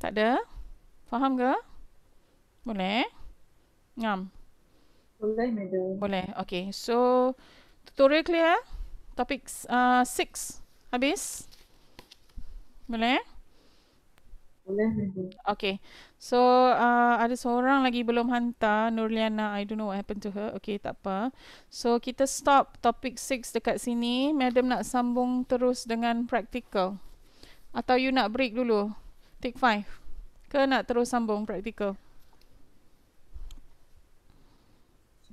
Tak ada? Faham ke? Boleh? Ngam. Yeah. Boleh, Madam. Boleh. Okay. So, tutorial clear? Topics uh, six. Habis? Boleh? Boleh, Madam. Okay. So, uh, ada seorang lagi belum hantar. Nurliana, I don't know what happened to her. Okay, tak apa. So, kita stop topik six dekat sini. Madam nak sambung terus dengan practical. Atau you nak break dulu? Take five. Ke nak terus sambung practical?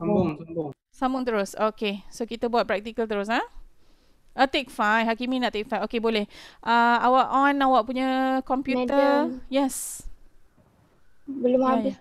sambung oh. sambung sambung terus okay so kita buat practical terus ha? uh, take five Hakimi nak take five okay boleh uh, awak on awak punya komputer yes belum habis